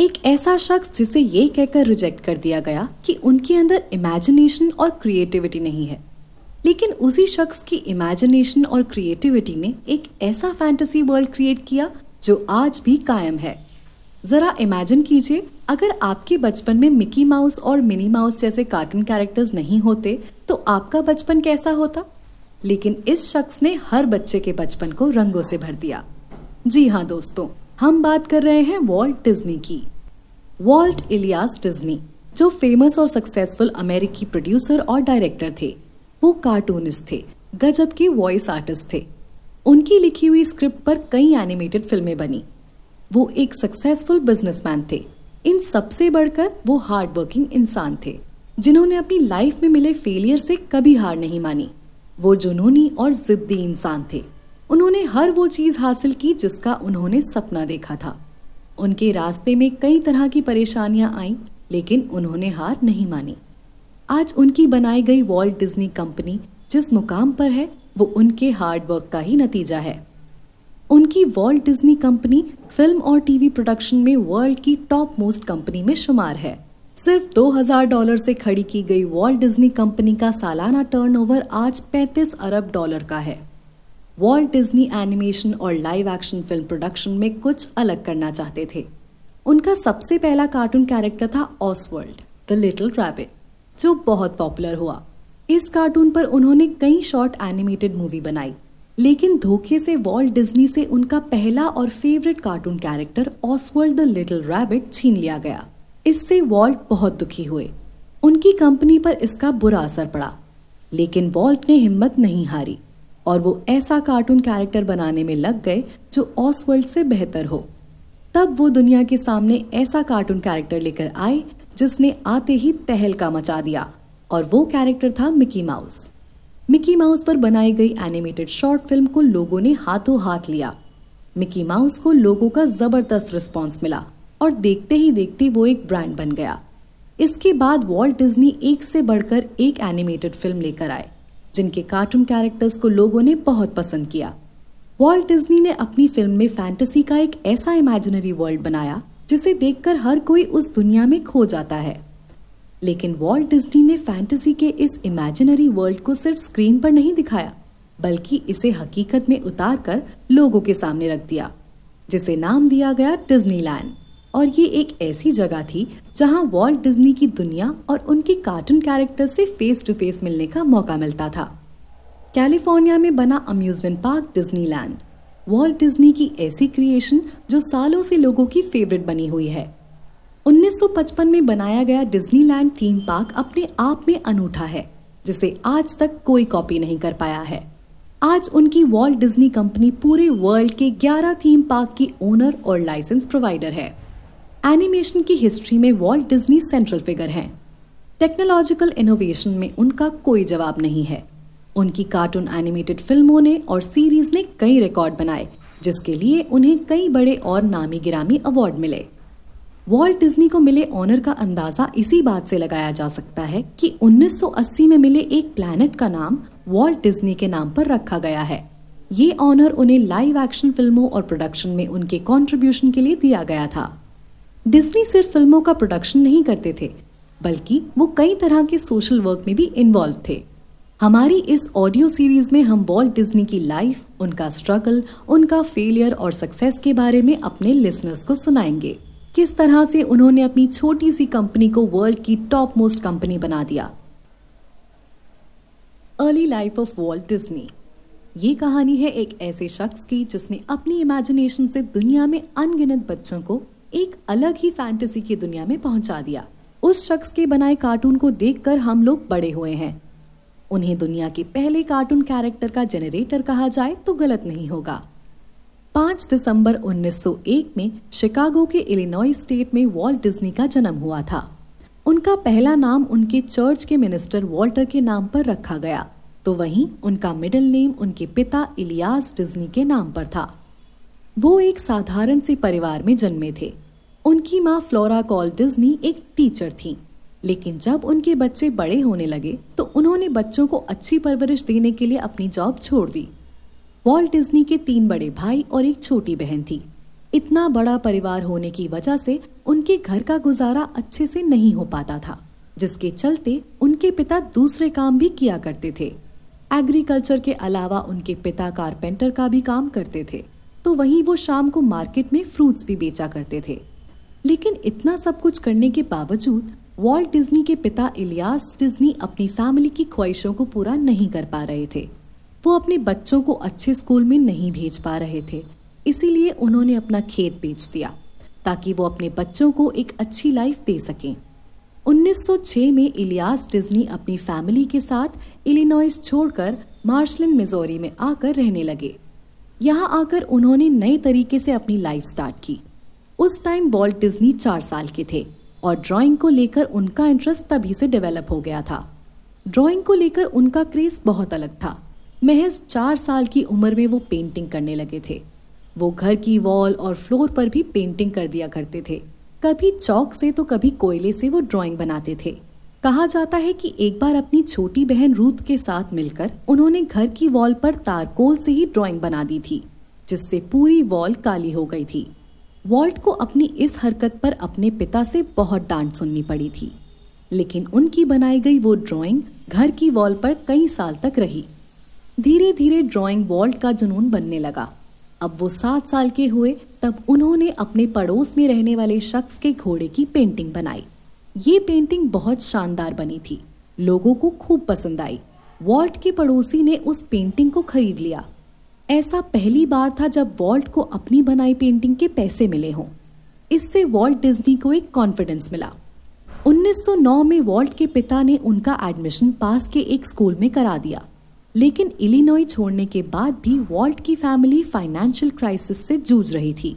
एक ऐसा शख्स जिसे ये कहकर रिजेक्ट कर दिया गया कि उनके अंदर इमेजिनेशन और क्रिएटिविटी नहीं है लेकिन उसी शख्स की इमेजिनेशन और क्रिएटिविटी ने एक ऐसा फैंटेसी वर्ल्ड क्रिएट किया जो आज भी कायम है जरा इमेजिन कीजिए अगर आपके बचपन में मिकी माउस और मिनी माउस जैसे कार्टून कैरेक्टर्स नहीं होते तो आपका बचपन कैसा होता लेकिन इस शख्स ने हर बच्चे के बचपन को रंगों से भर दिया जी हाँ दोस्तों हम बात कर रहे हैं वॉल्ट डिज्नी की वॉल्ट इलियास डिज्नी जो फेमस और सक्सेसफुल अमेरिकी प्रोड्यूसर और डायरेक्टर थे वो कार्टूनिस्ट थे गजब के वॉइस आर्टिस्ट थे उनकी लिखी हुई स्क्रिप्ट पर कई एनिमेटेड फिल्में बनी वो एक सक्सेसफुल बिजनेसमैन थे इन सबसे बढ़कर वो हार्ड वर्किंग इंसान थे जिन्होंने अपनी लाइफ में मिले फेलियर से कभी हार नहीं मानी वो जुनूनी और जिद्दी इंसान थे उन्होंने हर वो चीज हासिल की जिसका उन्होंने सपना देखा था उनके रास्ते में कई तरह की परेशानियां आईं लेकिन उन्होंने हार नहीं मानी आज उनकी बनाई गई वॉल्ट डिज्नी कंपनी जिस मुकाम पर है वो उनके हार्डवर्क का ही नतीजा है उनकी वॉल्ट डिज्नी कंपनी फिल्म और टीवी प्रोडक्शन में वर्ल्ड की टॉप मोस्ट कंपनी में शुमार है सिर्फ 2000 डॉलर से खड़ी की गई वॉल्ट डिज्नी कंपनी का सालाना टर्नओवर आज 35 अरब डॉलर का है वॉल्ट डिज्नी एनिमेशन और लाइव एक्शन फिल्म प्रोडक्शन में कुछ अलग करना चाहते थे उनका सबसे पहला कार्टून कैरेक्टर था ऑसवर्ल्ड द लिटिल रैबिट जो बहुत पॉपुलर हुआ इस कार्टून पर उन्होंने कई शॉर्ट एनिमेटेड मूवी बनाई लेकिन धोखे से वॉल्ट डिज्नी से उनका पहला और favourite cartoon character Oswald the little rabbit छीन लिया गया इससे वॉल्ट बहुत दुखी हुए उनकी कंपनी पर इसका बुरा असर पड़ा लेकिन वॉल्ट ने हिम्मत नहीं हारी और वो ऐसा कार्टून कैरेक्टर बनाने में लग गए जो ऑसवर्ल्ड से बेहतर हो तब वो दुनिया के सामने ऐसा कार्टून कैरेक्टर लेकर आए जिसने आते ही तहलका मचा दिया और वो कैरेक्टर था मिकी माउस मिकी माउस पर बनाई गई एनिमेटेड शॉर्ट फिल्म को लोगों ने हाथों हाथ लिया मिकी माउस को लोगों का जबरदस्त रिस्पॉन्स मिला और देखते ही देखते वो एक ब्रांड बन गया इसके बाद वॉल्ट डिज्नी एक से बढ़कर एक एनिमेटेड फिल्म लेकर आए जिनके कार्टून कैरेक्टर्स को लोगों ने बहुत पसंद किया वॉल्ट डिज्नी ने अपनी फिल्म में फैंटेसी का एक ऐसा इमेजिनरी वर्ल्ड बनाया जिसे देखकर हर कोई उस दुनिया में खो जाता है लेकिन वॉल्ट डिज्नी ने फैंटेसी के इस इमेजिनरी वर्ल्ड को सिर्फ स्क्रीन पर नहीं दिखाया बल्कि इसे हकीकत में उतार कर लोगों के सामने रख दिया जिसे नाम दिया गया डिज्नीलैंड और ये एक ऐसी जगह थी जहाँ वॉल्ट डिज्नी की दुनिया और उनके कार्टून कैरेक्टर से फेस टू फेस मिलने का मौका मिलता था कैलिफोर्निया में बना amusement park Disneyland Walt Disney की ऐसी क्रिएशन जो सालों से लोगों की फेवरेट बनी हुई है 1955 में बनाया गया डिज्नीलैंड थीम पार्क अपने आप में अनूठा है जिसे आज तक कोई कॉपी नहीं कर पाया है आज उनकी वॉल्ट डिज्नी कंपनी पूरे वर्ल्ड के 11 थीम पार्क की ओनर और लाइसेंस प्रोवाइडर है एनिमेशन की हिस्ट्री में वॉल्ट डिज्नी सेंट्रल फिगर हैं टेक्नोलॉजिकल इनोवेशन में उनका कोई जवाब नहीं है उनकी कार्टून एनिमेटेड फिल्मों ने और सीरीज ने कई रिकॉर्ड बनाए जिसके लिए उन्हें कई बड़े और नामी गिरामी अवार्ड मिले वॉल्ट डिज्नी को मिले ऑनर का अंदाजा इसी बात से लगाया जा सकता है कि 1980 में मिले एक प्लैनेट का नाम वॉल्ट डिज्नी के नाम पर रखा गया है ये ऑनर उन्हें लाइव एक्शन फिल्मों और प्रोडक्शन में उनके कंट्रीब्यूशन के लिए दिया गया था डिज्नी सिर्फ फिल्मों का प्रोडक्शन नहीं करते थे बल्कि वो कई तरह के सोशल वर्क में भी इन्वॉल्व थे हमारी इस ऑडियो सीरीज में हम वॉल्ट डिज्नी की लाइफ उनका स्ट्रगल उनका फेलियर और सक्सेस के बारे में अपने लिसनर्स को सुनाएंगे किस तरह से उन्होंने अपनी छोटी सी कंपनी को वर्ल्ड की टॉप मोस्ट कंपनी बना दिया early life of Walt Disney ये कहानी है एक ऐसे शख्स की जिसने अपनी इमेजिनेशन से दुनिया में अनगिनत बच्चों को एक अलग ही फैंटेसी की दुनिया में पहुंचा दिया उस शख्स के बनाए कार्टून को देखकर हम लोग बड़े हुए हैं उन्हें दुनिया के पहले कार्टून कैरेक्टर का जनरेटर कहा जाए तो गलत नहीं होगा 5 दिसंबर 1901 में शिकागो के इलिनॉय स्टेट में वॉल्ट डिज्नी का जन्म हुआ था उनका पहला नाम उनके चर्च के मिनिस्टर वॉल्टर के नाम पर रखा गया तो वहीं उनका मिडिल नेम उनके पिता इलियास डिज्नी के नाम पर था वो एक साधारण से परिवार में जन्मे थे उनकी माँ फ्लोरा कॉल डिज्नी एक टीचर थी लेकिन जब उनके बच्चे बड़े होने लगे तो उन्होंने बच्चों को अच्छी परवरिश देने के लिए अपनी जॉब छोड़ दी वॉल्ट डिज्नी के तीन बड़े भाई और एक छोटी बहन थी इतना बड़ा परिवार होने की वजह से उनके घर का गुजारा अच्छे से नहीं हो पाता था जिसके चलते उनके पिता दूसरे काम भी किया करते थे एग्रीकल्चर के अलावा उनके पिता कारपेंटर का भी काम करते थे तो वहीं वो शाम को मार्केट में फ्रूट्स भी बेचा करते थे लेकिन इतना सब कुछ करने के बावजूद वॉल्ट डिज्नी के पिता इलियास डिज्नी अपनी फैमिली की ख्वाहिशों को पूरा नहीं कर पा रहे थे वो अपने बच्चों को अच्छे स्कूल में नहीं भेज पा रहे थे इसीलिए उन्होंने अपना खेत बेच दिया ताकि वो अपने बच्चों को एक अच्छी लाइफ दे सकें 1906 में इलियास डिज्नी अपनी फैमिली के साथ इलिनॉइस छोड़कर मार्शलिन मिजोरी में आकर रहने लगे यहाँ आकर उन्होंने नए तरीके से अपनी लाइफ स्टार्ट की उस टाइम वॉल्ट डिज्नी चार साल के थे और ड्राइंग को लेकर उनका इंटरेस्ट तभी से डेवलप हो गया था ड्राइंग को लेकर उनका क्रेज बहुत अलग था महज चार साल की उम्र में वो पेंटिंग करने लगे थे वो घर की वॉल और फ्लोर पर भी पेंटिंग कर दिया करते थे कभी चौक से तो कभी कोयले से वो ड्राइंग बनाते थे कहा जाता है कि एक बार अपनी छोटी बहन रूथ के साथ मिलकर उन्होंने घर की वॉल पर तारकोल से ही ड्राइंग बना दी थी जिससे पूरी वॉल काली हो गई थी वॉल्ट को अपनी इस हरकत पर अपने पिता से बहुत डांट सुननी पड़ी थी लेकिन उनकी बनाई गई वो ड्राइंग घर की वॉल पर कई साल तक रही धीरे धीरे ड्राइंग वॉल्ट का जुनून बनने लगा अब वो सात साल के हुए तब उन्होंने अपने पड़ोस में रहने वाले शख्स के घोड़े की पेंटिंग बनाई ये पेंटिंग बहुत शानदार बनी थी लोगों को खूब पसंद आई वॉल्ट के पड़ोसी ने उस पेंटिंग को खरीद लिया ऐसा पहली बार था जब वॉल्ट को अपनी बनाई पेंटिंग के पैसे मिले हों इससे वॉल्ट डिज्नी को एक कॉन्फिडेंस मिला 1909 में वॉल्ट के पिता ने उनका एडमिशन पास के एक स्कूल में करा दिया लेकिन इलिनॉय छोड़ने के बाद भी वॉल्ट की फैमिली फाइनेंशियल क्राइसिस से जूझ रही थी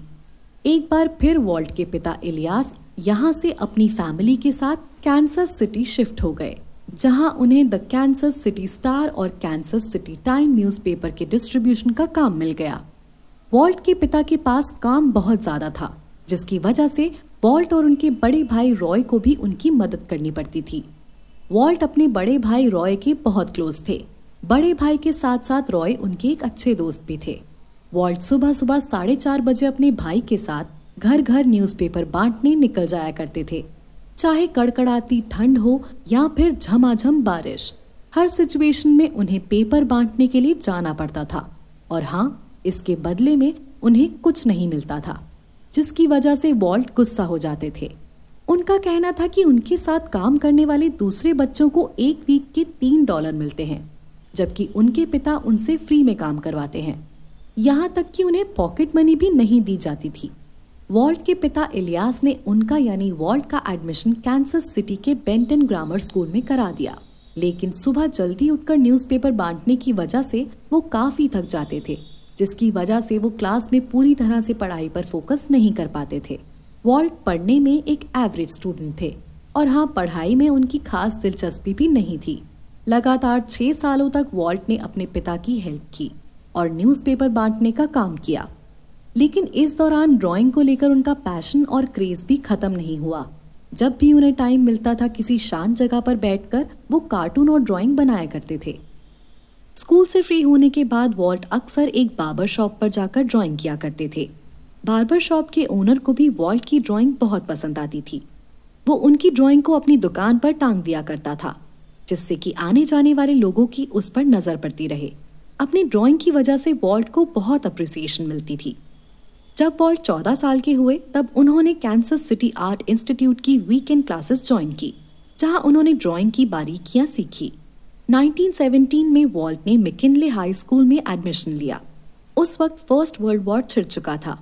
एक बार फिर वॉल्ट के पिता इलियास यहाँ से अपनी फैमिली के साथ कैंसर सिटी शिफ्ट हो गए जहां उन्हें द कैंसर सिटी स्टार और कैंसर सिटी टाइम न्यूज़पेपर के डिस्ट्रीब्यूशन का काम मिल गया वॉल्ट के पिता के पास काम बहुत ज़्यादा था जिसकी वजह से वॉल्ट और उनके बड़े भाई रॉय को भी उनकी मदद करनी पड़ती थी वॉल्ट अपने बड़े भाई रॉय के बहुत क्लोज थे बड़े भाई के साथ साथ रॉय उनके एक अच्छे दोस्त भी थे वॉल्ट सुबह सुबह साढ़े चार बजे अपने भाई के साथ घर घर न्यूज़पेपर बांटने निकल जाया करते थे चाहे कड़कड़ाती ठंड हो या फिर झमाझम बारिश हर सिचुएशन में उन्हें पेपर बांटने के लिए जाना पड़ता था और हाँ इसके बदले में उन्हें कुछ नहीं मिलता था जिसकी वजह से वॉल्ट गुस्सा हो जाते थे उनका कहना था कि उनके साथ काम करने वाले दूसरे बच्चों को एक वीक के तीन डॉलर मिलते हैं जबकि उनके पिता उनसे फ्री में काम करवाते हैं यहाँ तक कि उन्हें पॉकेट मनी भी नहीं दी जाती थी वॉल्ट के पिता इलियास ने उनका यानी वॉल्ट का एडमिशन कैंसस सिटी के बेंटन ग्रामर स्कूल में करा दिया लेकिन सुबह जल्दी उठकर न्यूज़पेपर बांटने की वजह से वो काफ़ी थक जाते थे जिसकी वजह से वो क्लास में पूरी तरह से पढ़ाई पर फोकस नहीं कर पाते थे वॉल्ट पढ़ने में एक एवरेज स्टूडेंट थे और हाँ पढ़ाई में उनकी खास दिलचस्पी भी नहीं थी लगातार छः सालों तक वॉल्ट ने अपने पिता की हेल्प की और न्यूज़पेपर बांटने का काम किया लेकिन इस दौरान ड्राइंग को लेकर उनका पैशन और क्रेज भी खत्म नहीं हुआ जब भी उन्हें टाइम मिलता था किसी शांत जगह पर बैठकर वो कार्टून और ड्राइंग बनाया करते थे स्कूल से फ्री होने के बाद वॉल्ट अक्सर एक बार्बर शॉप पर जाकर ड्राइंग किया करते थे बार्बर शॉप के ओनर को भी वॉल्ट की ड्राइंग बहुत पसंद आती थी वो उनकी ड्राइंग को अपनी दुकान पर टांग दिया करता था जिससे कि आने जाने वाले लोगों की उस पर नजर पड़ती रहे अपनी ड्राइंग की वजह से वॉल्ट को बहुत अप्रिसिएशन मिलती थी जब वॉल्ट चौदह साल के हुए तब उन्होंने कैंसर सिटी आर्ट इंस्टीट्यूट की वीकेंड क्लासेस ज्वाइन की जहां उन्होंने ड्राइंग की बारीकियां सीखी 1917 में वॉल्ट ने मिकिनले हाई स्कूल में एडमिशन लिया उस वक्त फर्स्ट वर्ल्ड वॉर छिड़ चुका था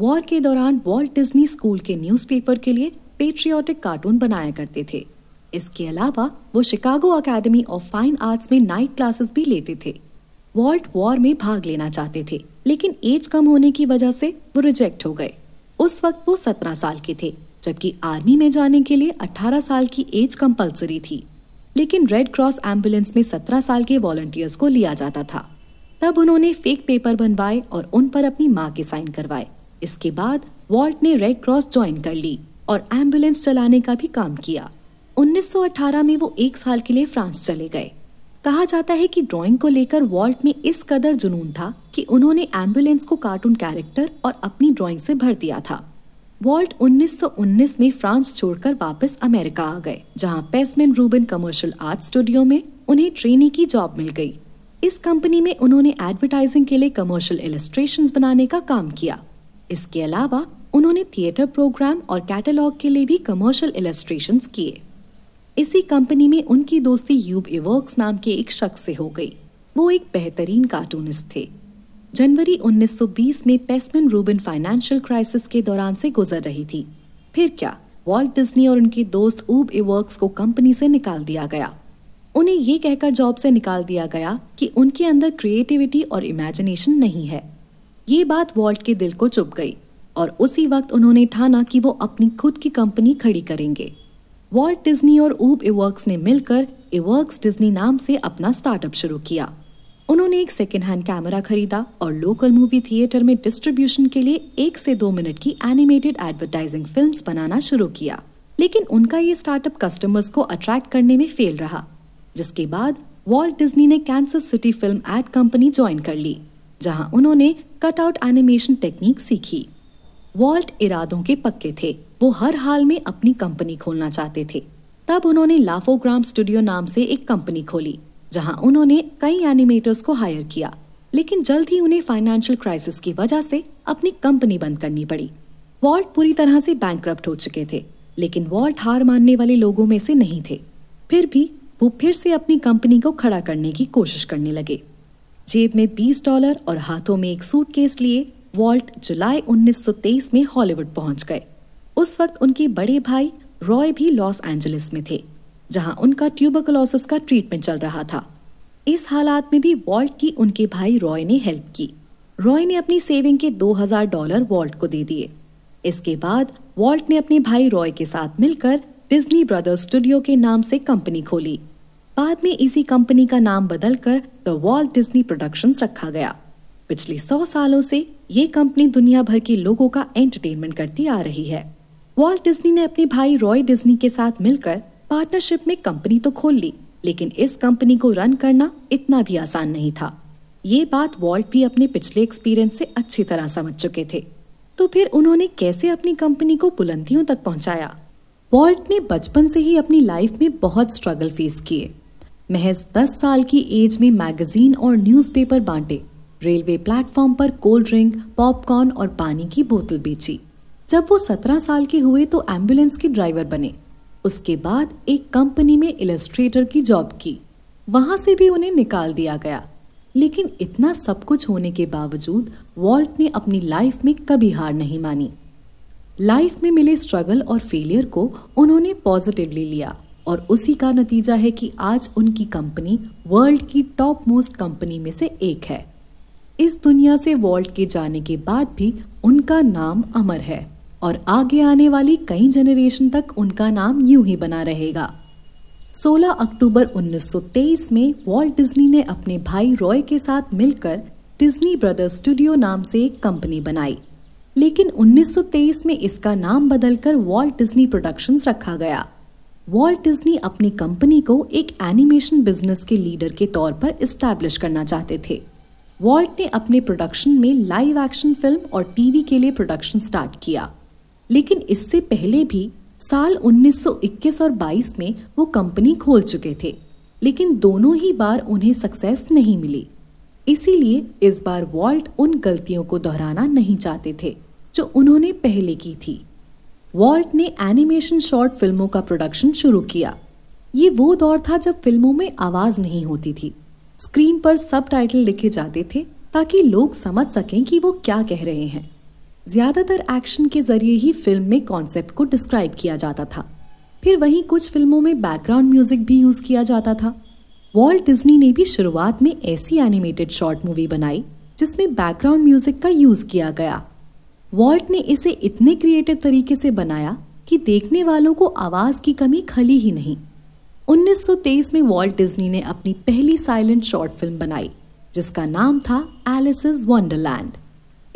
वॉर के दौरान वॉल्ट डिज्नी स्कूल के न्यूज़पेपर के लिए पेट्रियाटिक कार्टून बनाया करते थे इसके अलावा वो Chicago Academy of Fine Arts में नाइट क्लासेस भी लेते थे वॉल्ट वॉर में भाग लेना चाहते थे लेकिन एज कम होने की वजह से वो रिजेक्ट हो गए उस वक्त वो सत्रह साल के थे जबकि आर्मी में जाने के लिए अठारह साल की एज कंपल्सरी थी लेकिन रेड क्रॉस एम्बुलेंस में सत्रह साल के वॉलंटियर्स को लिया जाता था तब उन्होंने फेक पेपर बनवाए और उन पर अपनी माँ के साइन करवाए इसके बाद वॉल्ट ने रेड क्रॉस ज्वाइन कर ली और एम्बुलेंस चलाने का भी काम किया 1918 में वो एक साल के लिए फ्रांस चले गए कहा जाता है कि ड्राइंग को लेकर वॉल्ट में इस कदर जुनून था कि उन्होंने एम्बुलेंस को कार्टून कैरेक्टर और अपनी ड्राइंग से भर दिया था वॉल्ट 1919 में फ्रांस छोड़कर वापस अमेरिका आ गए जहां Pesmen Rubin Commercial Art Studio में उन्हें ट्रेनी की जॉब मिल गई इस कंपनी में उन्होंने एडवर्टाइजिंग के लिए कमर्शियल इलस्ट्रेशन बनाने का काम किया इसके अलावा उन्होंने थिएटर प्रोग्राम और कैटलॉग के लिए भी कमर्शियल इलस्ट्रेशन किए इसी कंपनी में उनकी दोस्ती यूब इवर्क्स नाम के एक शख्स से हो गई वो एक बेहतरीन कार्टूनिस्ट थे जनवरी 1920 में पेस्मिन रूबिन फाइनेंशियल क्राइसिस के दौरान से गुजर रही थी फिर क्या वॉल्ट डिज्नी और उनके दोस्त ऊब इवर्क्स को कंपनी से निकाल दिया गया उन्हें ये कहकर जॉब से निकाल दिया गया कि उनके अंदर क्रिएटिविटी और इमेजिनेशन नहीं है ये बात वॉल्ट के दिल को चुप गई और उसी वक्त उन्होंने ठाना कि वो अपनी खुद की कंपनी खड़ी करेंगे वॉल्ट डिज्नी और ऊब इवर्क्स ने मिलकर इवर्क्स डिज्नी नाम से अपना स्टार्टअप शुरू किया उन्होंने एक सेकेंड हैंड कैमरा खरीदा और लोकल मूवी थिएटर में डिस्ट्रीब्यूशन के लिए एक से दो मिनट की एनिमेटेड एडवर्टाइजिंग फिल्म बनाना शुरू किया लेकिन उनका ये स्टार्टअप कस्टमर्स को अट्रैक्ट करने में फेल रहा जिसके बाद वॉल्ट डिज्नी ने Kansas City Film Ad Company join कर ली जहां उन्होंने कटआउट एनिमेशन टेक्निक सीखी वॉल्ट इरादों के पक्के थे वो हर हाल में अपनी कंपनी खोलना चाहते थे तब उन्होंने लाफोग्राम स्टूडियो नाम से एक कंपनी खोली जहां उन्होंने कई एनिमेटर्स को हायर किया लेकिन जल्द ही उन्हें फाइनेंशियल क्राइसिस की वजह से अपनी कंपनी बंद करनी पड़ी वॉल्ट पूरी तरह से बैंक हो चुके थे लेकिन वॉल्ट हार मानने वाले लोगों में से नहीं थे फिर भी वो फिर से अपनी कंपनी को खड़ा करने की कोशिश करने लगे जेब में 20 डॉलर और हाथों में एक सूटकेस लिए वॉल्ट जुलाई 1923 में हॉलीवुड पहुंच गए उस वक्त उनके बड़े भाई रॉय भी लॉस एंजलिस में थे जहां उनका ट्यूबरकुलोसिस का ट्रीटमेंट चल रहा था इस हालात में भी वॉल्ट की उनके भाई रॉय ने हेल्प की रॉय ने अपनी सेविंग के 2000 डॉलर वॉल्ट को दे दिए इसके बाद वॉल्ट ने अपने भाई रॉय के साथ मिलकर डिज्नी ब्रदर्स स्टूडियो के नाम से कंपनी खोली बाद में इसी कंपनी का नाम बदलकर द वॉल्ट डिज्नी प्रोडक्शन रखा गया पिछले सौ सालों से ये कंपनी दुनिया भर के लोगों का एंटरटेनमेंट करती आ रही है वॉल्ट डिज्नी ने अपने भाई रॉय डिज्नी के साथ मिलकर पार्टनरशिप में कंपनी तो खोल ली लेकिन इस कंपनी को रन करना इतना भी आसान नहीं था ये बात वॉल्ट भी अपने पिछले एक्सपीरियंस से अच्छी तरह समझ चुके थे तो फिर उन्होंने कैसे अपनी कंपनी को बुलंदियों तक पहुंचाया वॉल्ट ने बचपन से ही अपनी लाइफ में बहुत स्ट्रगल फेस किए महज दस साल की एज में मैगजीन और न्यूज़पेपर बांटे रेलवे प्लेटफॉर्म पर कोल्ड ड्रिंक पॉपकॉर्न और पानी की बोतल बेची जब वो सत्रह साल के हुए तो एम्बुलेंस के ड्राइवर बने उसके बाद एक कंपनी में इलस्ट्रेटर की जॉब की वहां से भी उन्हें निकाल दिया गया लेकिन इतना सब कुछ होने के बावजूद वॉल्ट ने अपनी लाइफ में कभी हार नहीं मानी लाइफ में मिले स्ट्रगल और फेलियर को उन्होंने पॉजिटिवली लिया और उसी का नतीजा है कि आज उनकी कंपनी वर्ल्ड की टॉप मोस्ट कंपनी में से एक है इस दुनिया से वॉल्ट के जाने के बाद भी उनका नाम अमर है और आगे आने वाली कई जनरेशन तक उनका नाम यूं ही बना रहेगा 16 अक्टूबर 1923 में वॉल्ट डिज्नी ने अपने भाई रॉय के साथ मिलकर डिज्नी ब्रदर्स स्टूडियो नाम से एक कंपनी बनाई लेकिन 1923 में इसका नाम बदलकर वॉल्ट डिज्नी प्रोडक्शंस रखा गया वॉल्ट डिज्नी अपनी कंपनी को एक एनिमेशन बिजनेस के लीडर के तौर पर इस्टेब्लिश करना चाहते थे वॉल्ट ने अपने प्रोडक्शन में लाइव एक्शन फिल्म और टीवी के लिए प्रोडक्शन स्टार्ट किया लेकिन इससे पहले भी साल 1921 और 22 में वो कंपनी खोल चुके थे लेकिन दोनों ही बार उन्हें सक्सेस नहीं मिली इसीलिए इस बार वॉल्ट उन गलतियों को दोहराना नहीं चाहते थे जो उन्होंने पहले की थी वॉल्ट ने एनिमेशन शॉर्ट फिल्मों का प्रोडक्शन शुरू किया ये वो दौर था जब फिल्मों में आवाज़ नहीं होती थी स्क्रीन पर सब लिखे जाते थे ताकि लोग समझ सकें कि वो क्या कह रहे हैं ज़्यादातर एक्शन के ज़रिए ही फिल्म में कॉन्सेप्ट को डिस्क्राइब किया जाता था फिर वहीं कुछ फिल्मों में बैकग्राउंड म्यूजिक भी यूज़ किया जाता था वॉल्ट डिज्नी ने भी शुरुआत में ऐसी एनिमेटेड शॉर्ट मूवी बनाई जिसमें बैकग्राउंड म्यूजिक का यूज़ किया गया वॉल्ट ने इसे इतने क्रिएटिव तरीके से बनाया कि देखने वालों को आवाज़ की कमी खली ही नहीं 1923 में वॉल्ट डिज्नी ने अपनी पहली साइलेंट शॉर्ट फिल्म बनाई जिसका नाम था एलिस वंडरलैंड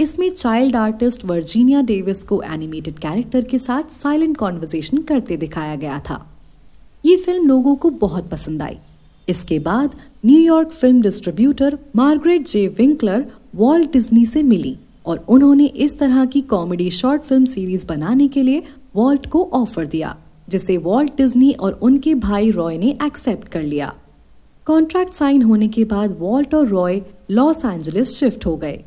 इसमें चाइल्ड आर्टिस्ट वर्जीनिया डेविस को एनिमेटेड कैरेक्टर के साथ साइलेंट कॉन्वर्जेशन करते दिखाया गया था ये फिल्म लोगों को बहुत पसंद आई इसके बाद New York film distributor Margaret J Winkler Walt Disney से मिली और उन्होंने इस तरह की कॉमेडी शॉर्ट फिल्म सीरीज बनाने के लिए वॉल्ट को ऑफर दिया जिसे वॉल्ट डिज्नी और उनके भाई रॉय ने एक्सेप्ट कर लिया कॉन्ट्रैक्ट साइन होने के बाद वॉल्ट और रॉय लॉस एंजलिस शिफ्ट हो गए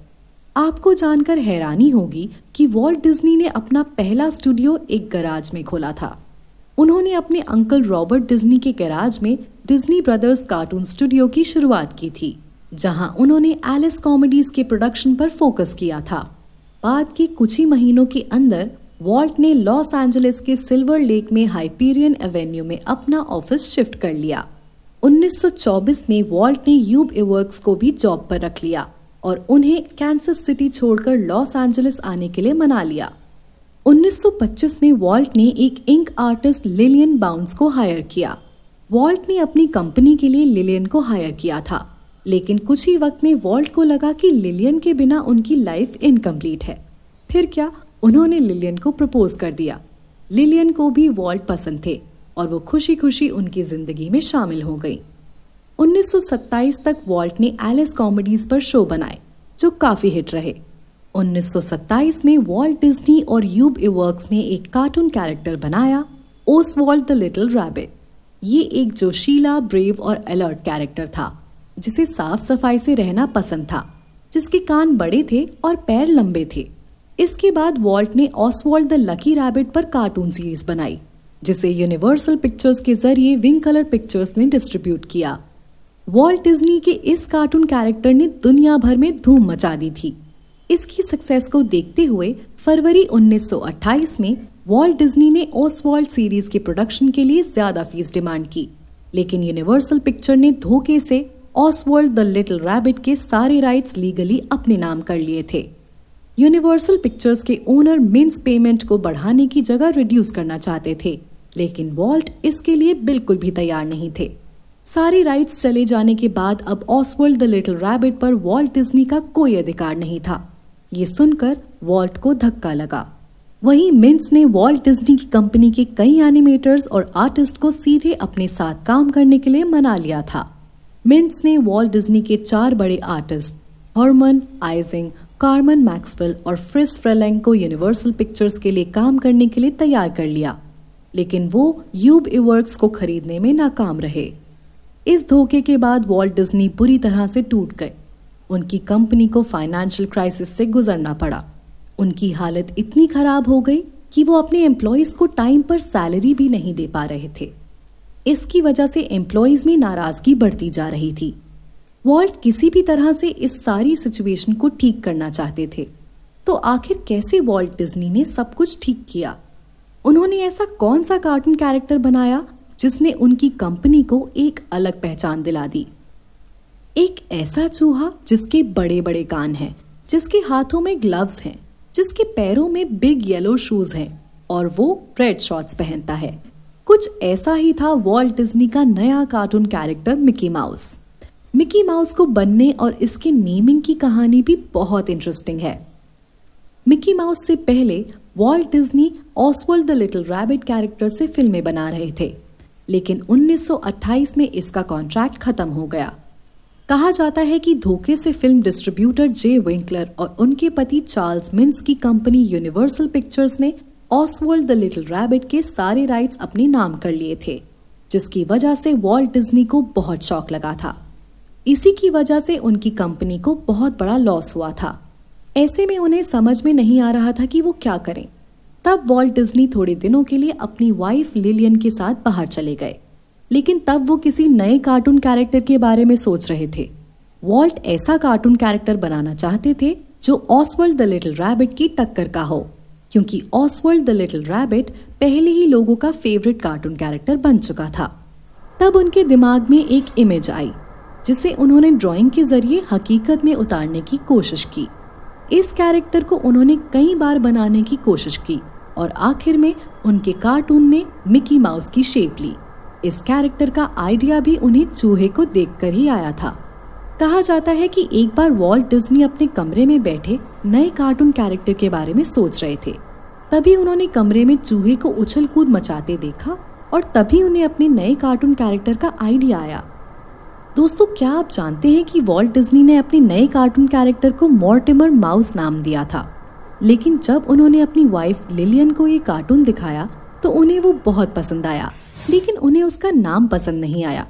आपको जानकर हैरानी होगी कि वॉल्ट डिज्नी ने अपना पहला स्टूडियो एक गैराज में खोला था उन्होंने अपने अंकल रॉबर्ट डिज्नी के गैराज में डिज्नी ब्रदर्स कार्टून स्टूडियो की शुरुआत की थी जहां उन्होंने एलिस कॉमेडीज के प्रोडक्शन पर फोकस किया था बाद के कुछ ही महीनों के अंदर वॉल्ट ने लॉस एंजलिस के सिल्वर लेक में हाइपीरियन एवेन्यू में अपना ऑफिस शिफ्ट कर लिया 1924 में वॉल्ट ने यूब इवर्क्स को भी जॉब पर रख लिया और उन्हें कैंसस सिटी छोड़कर लॉस एंजलिस आने के लिए मना लिया 1925 में वॉल्ट ने एक इंक आर्टिस्ट लिलियन बाउंस को हायर किया वॉल्ट ने अपनी कंपनी के लिए लिलियन को हायर किया था लेकिन कुछ ही वक्त में वॉल्ट को लगा कि लिलियन के बिना उनकी लाइफ इनकम्प्लीट है फिर क्या उन्होंने लिलियन को प्रपोज कर दिया लिलियन को भी वॉल्ट पसंद थे और वो खुशी खुशी उनकी जिंदगी में शामिल हो गई 1927 तक वॉल्ट ने एलिस कॉमेडीज पर शो बनाए जो काफी हिट रहे 1927 में वॉल्ट डिज्नी और यूब इवर्क्स ने एक कार्टून कैरेक्टर बनाया ओस वॉल्ट द लिटिल रैबिट ये एक जोशीला ब्रेव और अलर्ट कैरेक्टर था जिसे साफ सफाई से रहना पसंद था जिसके कान बड़े थे और पैर लंबे थे इसके बाद वॉल्ट ने ऑसवॉल्ट द लकी रैबिट पर कार्टून सीरीज बनाई जिसे यूनिवर्सल पिक्चर्स के जरिए विंग कलर पिक्चर्स ने डिस्ट्रीब्यूट किया वॉल्ट डिज्नी के इस कार्टून कैरेक्टर ने दुनिया भर में धूम मचा दी थी इसकी सक्सेस को देखते हुए फरवरी 1928 में वॉल्ट डिज्नी ने ओसवॉल्ड सीरीज के प्रोडक्शन के लिए ज्यादा फीस डिमांड की लेकिन यूनिवर्सल पिक्चर ने धोखे से ऑसवर्ल्ड द लिटिल रैबिट के सारे राइट्स लीगली अपने नाम कर लिए थे यूनिवर्सल पिक्चर्स के ओनर मिन्स पेमेंट को बढ़ाने की जगह रिड्यूस करना चाहते थे लेकिन वॉल्ट इसके लिए बिल्कुल भी तैयार नहीं थे सारी राइट्स चले जाने के बाद अब ऑसवर्ल्ड द लिटिल रैबिट पर वॉल्ट डिज्नी का कोई अधिकार नहीं था ये सुनकर वॉल्ट को धक्का लगा वहीं मिंस ने वॉल्ट डिज्नी की कंपनी के कई एनिमेटर्स और आर्टिस्ट को सीधे अपने साथ काम करने के लिए मना लिया था मिंस ने वॉल्ट डिज्नी के चार बड़े artist Harman Ising Carman Maxwell और फ्रिस फ्रेलैंग को यूनिवर्सल पिक्चर्स के लिए काम करने के लिए तैयार कर लिया लेकिन वो यूब इवर्क्स को खरीदने में नाकाम रहे इस धोखे के बाद वॉल्ट डिज्नी बुरी तरह से टूट गए उनकी कंपनी को फाइनेंशियल क्राइसिस से गुजरना पड़ा उनकी हालत इतनी खराब हो गई कि वो अपने एम्प्लॉयज को टाइम पर सैलरी भी नहीं दे पा रहे थे इसकी वजह से एम्प्लॉयज में नाराजगी बढ़ती जा रही थी वॉल्ट किसी भी तरह से इस सारी सिचुएशन को ठीक करना चाहते थे तो आखिर कैसे वॉल्ट डिज्नी ने सब कुछ ठीक किया उन्होंने ऐसा कौन सा कार्टून कैरेक्टर बनाया जिसने उनकी कंपनी को एक अलग पहचान दिला दी एक ऐसा चूहा जिसके बड़े बड़े कान हैं जिसके हाथों में ग्लव्स हैं जिसके पैरों में बिग येलो शूज हैं और वो रेड शॉर्ट्स पहनता है कुछ ऐसा ही था वॉल्ट डिज्नी का नया cartoon character Mickey Mouse Mickey Mouse को बनने और इसके नेमिंग की कहानी भी बहुत इंटरेस्टिंग है मिकी माउस से पहले Walt Disney Oswald the little rabbit character से फिल्में बना रहे थे लेकिन 1928 में इसका कॉन्ट्रैक्ट खत्म हो गया कहा जाता है कि धोखे से फिल्म डिस्ट्रीब्यूटर जे विंकलर और उनके पति चार्ल्स मिन्स की कंपनी यूनिवर्सल पिक्चर्स ने ऑसवर्ल्ड द लिटिल रैबिट के सारे राइट्स अपने नाम कर लिए थे जिसकी वजह से वॉल्ट डिज्नी को बहुत शौक लगा था इसी की वजह से उनकी कंपनी को बहुत बड़ा लॉस हुआ था ऐसे में उन्हें समझ में नहीं आ रहा था कि वो क्या करें तब वॉल्ट डिज्नी थोड़े दिनों के लिए अपनी वाइफ लिलियन के साथ बाहर चले गए लेकिन तब वो किसी नए कार्टून कैरेक्टर के बारे में सोच रहे थे वॉल्ट ऐसा कार्टून कैरेक्टर बनाना चाहते थे जो ऑसवर्ल्ड द लिटिल रैबिट की टक्कर का हो क्योंकि ऑसवर्ल्ड द लिटिल रैबिट पहले ही लोगों का फेवरेट कार्टून कैरेक्टर बन चुका था तब उनके दिमाग में एक इमेज आई जिसे उन्होंने ड्राइंग के जरिए हकीकत में उतारने की कोशिश की इस कैरेक्टर को उन्होंने कई बार बनाने की कोशिश की और आखिर में उनके कार्टून ने मिकी माउस की शेप ली इस कैरेक्टर का आइडिया भी उन्हें चूहे को देखकर ही आया था कहा जाता है कि एक बार वॉल्ट डिज्नी अपने कमरे में बैठे नए कार्टून कैरेक्टर के बारे में सोच रहे थे तभी उन्होंने कमरे में चूहे को उछल कूद मचाते देखा और तभी उन्हें अपने नए कार्टून कैरेक्टर का आइडिया आया दोस्तों क्या आप जानते हैं कि वॉल्ट डिज्नी ने अपने नए कार्टून कैरेक्टर को मॉर्टिमर माउस नाम दिया था लेकिन जब उन्होंने अपनी वाइफ लिलियन को ये कार्टून दिखाया तो उन्हें वो बहुत पसंद आया लेकिन उन्हें उसका नाम पसंद नहीं आया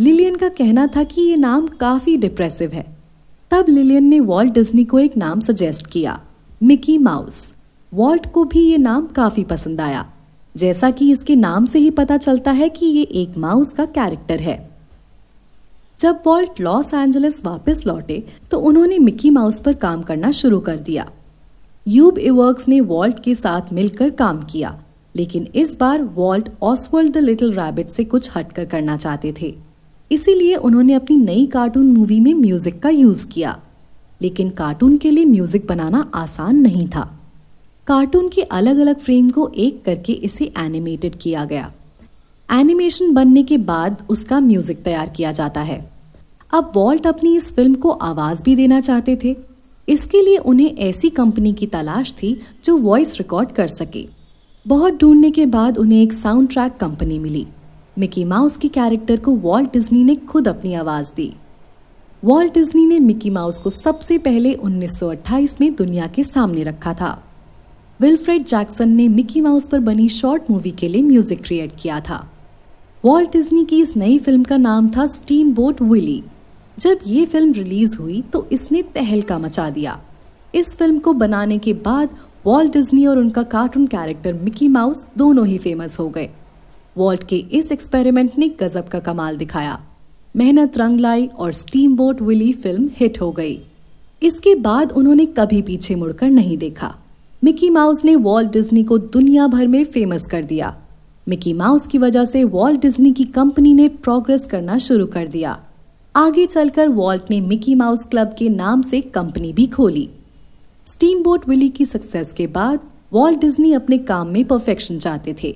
लिलियन का कहना था कि ये नाम काफ़ी डिप्रेसिव है तब लिलियन ने वॉल्ट डिज्नी को एक नाम सजेस्ट किया मिकी माउस वॉल्ट को भी ये नाम काफ़ी पसंद आया जैसा कि इसके नाम से ही पता चलता है कि ये एक माउस का कैरेक्टर है जब वॉल्ट लॉस एंजलिस वापस लौटे तो उन्होंने मिकी माउस पर काम करना शुरू कर दिया यूब इवर्ग्स ने वॉल्ट के साथ मिलकर काम किया लेकिन इस बार Walt Oswald the little rabbit से कुछ हटकर करना चाहते थे इसीलिए उन्होंने अपनी नई कार्टून मूवी में म्यूजिक का यूज किया लेकिन कार्टून के लिए म्यूजिक बनाना आसान नहीं था कार्टून के अलग अलग फ्रेम को एक करके इसे एनिमेटेड किया गया एनिमेशन बनने के बाद उसका म्यूजिक तैयार किया जाता है अब वॉल्ट अपनी इस फिल्म को आवाज भी देना चाहते थे इसके लिए उन्हें ऐसी कंपनी की तलाश थी जो वॉइस रिकॉर्ड कर सके बहुत ढूंढने के बाद उन्हें एक साउंड ट्रैक कंपनी मिली मिकी माउस के कैरेक्टर को वॉल्ट डिज्नी ने खुद अपनी आवाज़ दी वॉल्ट डिज्नी ने मिकी माउस को सबसे पहले 1928 में दुनिया के सामने रखा था विल्फ्रेड जैक्सन ने मिकी माउस पर बनी शॉर्ट मूवी के लिए म्यूजिक क्रिएट किया था वॉल्ट डिज्नी की इस नई फिल्म का नाम था स्टीम बोट विली जब ये फिल्म रिलीज हुई तो इसने तहलका मचा दिया इस फिल्म को बनाने के बाद वॉल्ट डिज्नी और उनका कार्टून कैरेक्टर मिकी माउस दोनों ही फेमस हो गए वॉल्ट के इस एक्सपेरिमेंट ने गजब का कमाल दिखाया मेहनत रंग लाई और steam boat Willie film hit हो गई इसके बाद उन्होंने कभी पीछे मुड़कर नहीं देखा मिकी माउस ने वॉल्ट डिज्नी को दुनिया भर में फेमस कर दिया मिकी माउस की वजह से वॉल्ट डिज्नी की कंपनी ने प्रोग्रेस करना शुरू कर दिया आगे चलकर वॉल्ट ने मिकी माउस क्लब के नाम से कंपनी भी खोली स्टीम बोट विली की सक्सेस के बाद वॉल्ट डिज्नी अपने काम में परफेक्शन चाहते थे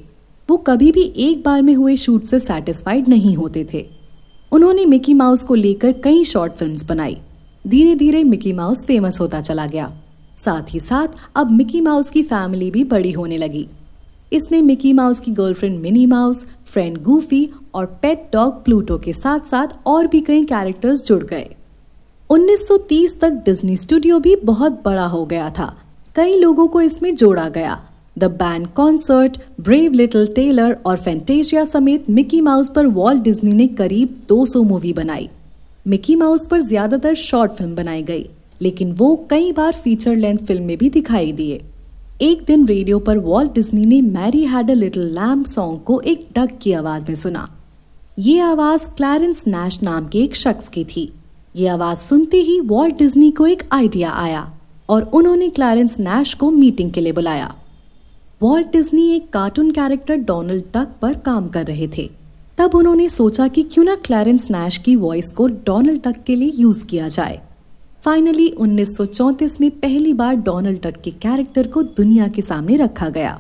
वो कभी भी एक बार में हुए शूट से सेटिस्फाइड नहीं होते थे उन्होंने मिकी माउस को लेकर कई शॉर्ट फिल्म बनाई धीरे धीरे मिकी माउस फेमस होता चला गया साथ ही साथ अब मिकी माउस की फैमिली भी बड़ी होने लगी इसमें मिकी माउस की girlfriend Minnie Mouse friend Goofy और पेट डॉग प्लूटो के साथ साथ और भी कई कैरेक्टर्स जुड़ गए 1930 तक डिज्नी स्टूडियो भी बहुत बड़ा हो गया था कई लोगों को इसमें जोड़ा गया the band concert brave little tailor और फैंटेशिया समेत मिकी माउस पर वॉल्ट डिज्नी ने करीब 200 मूवी बनाई मिकी माउस पर ज्यादातर शॉर्ट फिल्म बनाई गई लेकिन वो कई बार फीचर लेंथ फिल्म में भी दिखाई दिए एक दिन रेडियो पर वॉल्ट डिज्नी ने Mary had a little lamb song को एक डक की आवाज में सुना ये आवाज क्लैरेंस नैश नाम के एक शख्स की थी ये आवाज सुनते ही वॉल्ट डिज्नी को एक आइडिया आया और उन्होंने क्लैरेंस नैश को मीटिंग के लिए बुलाया वॉल्ट डिज्नी एक कार्टून कैरेक्टर डोनाल्ड डक पर काम कर रहे थे तब उन्होंने सोचा कि क्यों ना क्लैरेंस नैश की वॉइस को डोनाल्ड डक के लिए यूज किया जाए फाइनली 1934 में पहली बार डोनाल्ड डक के कैरेक्टर को दुनिया के सामने रखा गया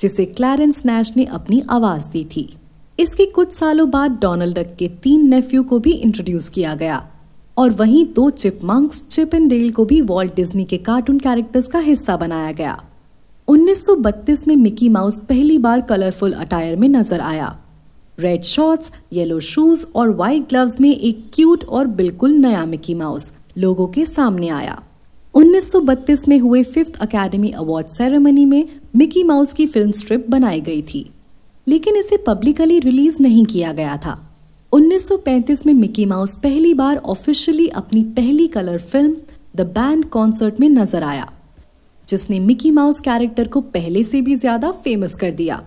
जिसे क्लैरेंस नैश ने अपनी आवाज दी थी इसके कुछ सालों बाद डोनाल्ड डक के तीन नेफ्यू को भी इंट्रोड्यूस किया गया और वहीं दो मंक्स चिप एंड डेल को भी वॉल्ट डिज्नी के कार्टून कैरेक्टर्स का हिस्सा बनाया गया 1932 में मिकी माउस पहली बार कलरफुल अटायर में नजर आया रेड शॉर्ट्स येलो शूज और व्हाइट ग्लव्स में एक क्यूट और बिल्कुल नया मिकी माउस लोगों के सामने आया 1932 में हुए फिफ्थ अकेडमी अवार्ड सेरेमनी में मिकी माउस की फिल्म स्ट्रिप बनाई गई थी लेकिन इसे पब्लिकली रिलीज नहीं किया गया था 1935 में मिकी माउस पहली बार ऑफिशियली अपनी पहली colour film the band concert में नजर आया जिसने मिकी माउस कैरेक्टर को पहले से भी ज्यादा फेमस कर दिया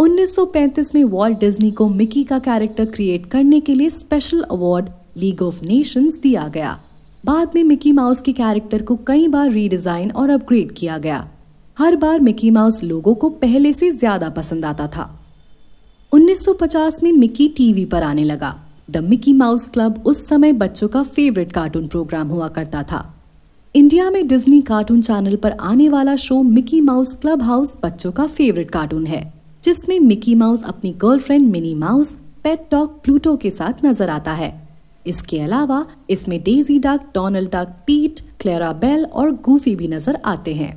1935 में वॉल्ट डिज्नी को मिकी का कैरेक्टर क्रिएट करने के लिए special award League of Nations दिया गया बाद में मिकी माउस के कैरेक्टर को कई बार रीडिज़ाइन और अपग्रेड किया गया हर बार मिकी माउस लोगों को पहले से ज़्यादा पसंद आता था 1950 में मिकी टीवी पर आने लगा द मिकी माउस क्लब उस समय बच्चों का फेवरेट कार्टून प्रोग्राम हुआ करता था इंडिया में डिज्नी कार्टून चैनल पर आने वाला show Mickey Mouse Clubhouse बच्चों का फेवरेट कार्टून है जिसमें मिकी माउस अपनी girlfriend Minnie Mouse pet dog Pluto के साथ नजर आता है इसके अलावा इसमें Daisy Duck Donald Duck Pete Clarabelle और गूफी भी नजर आते हैं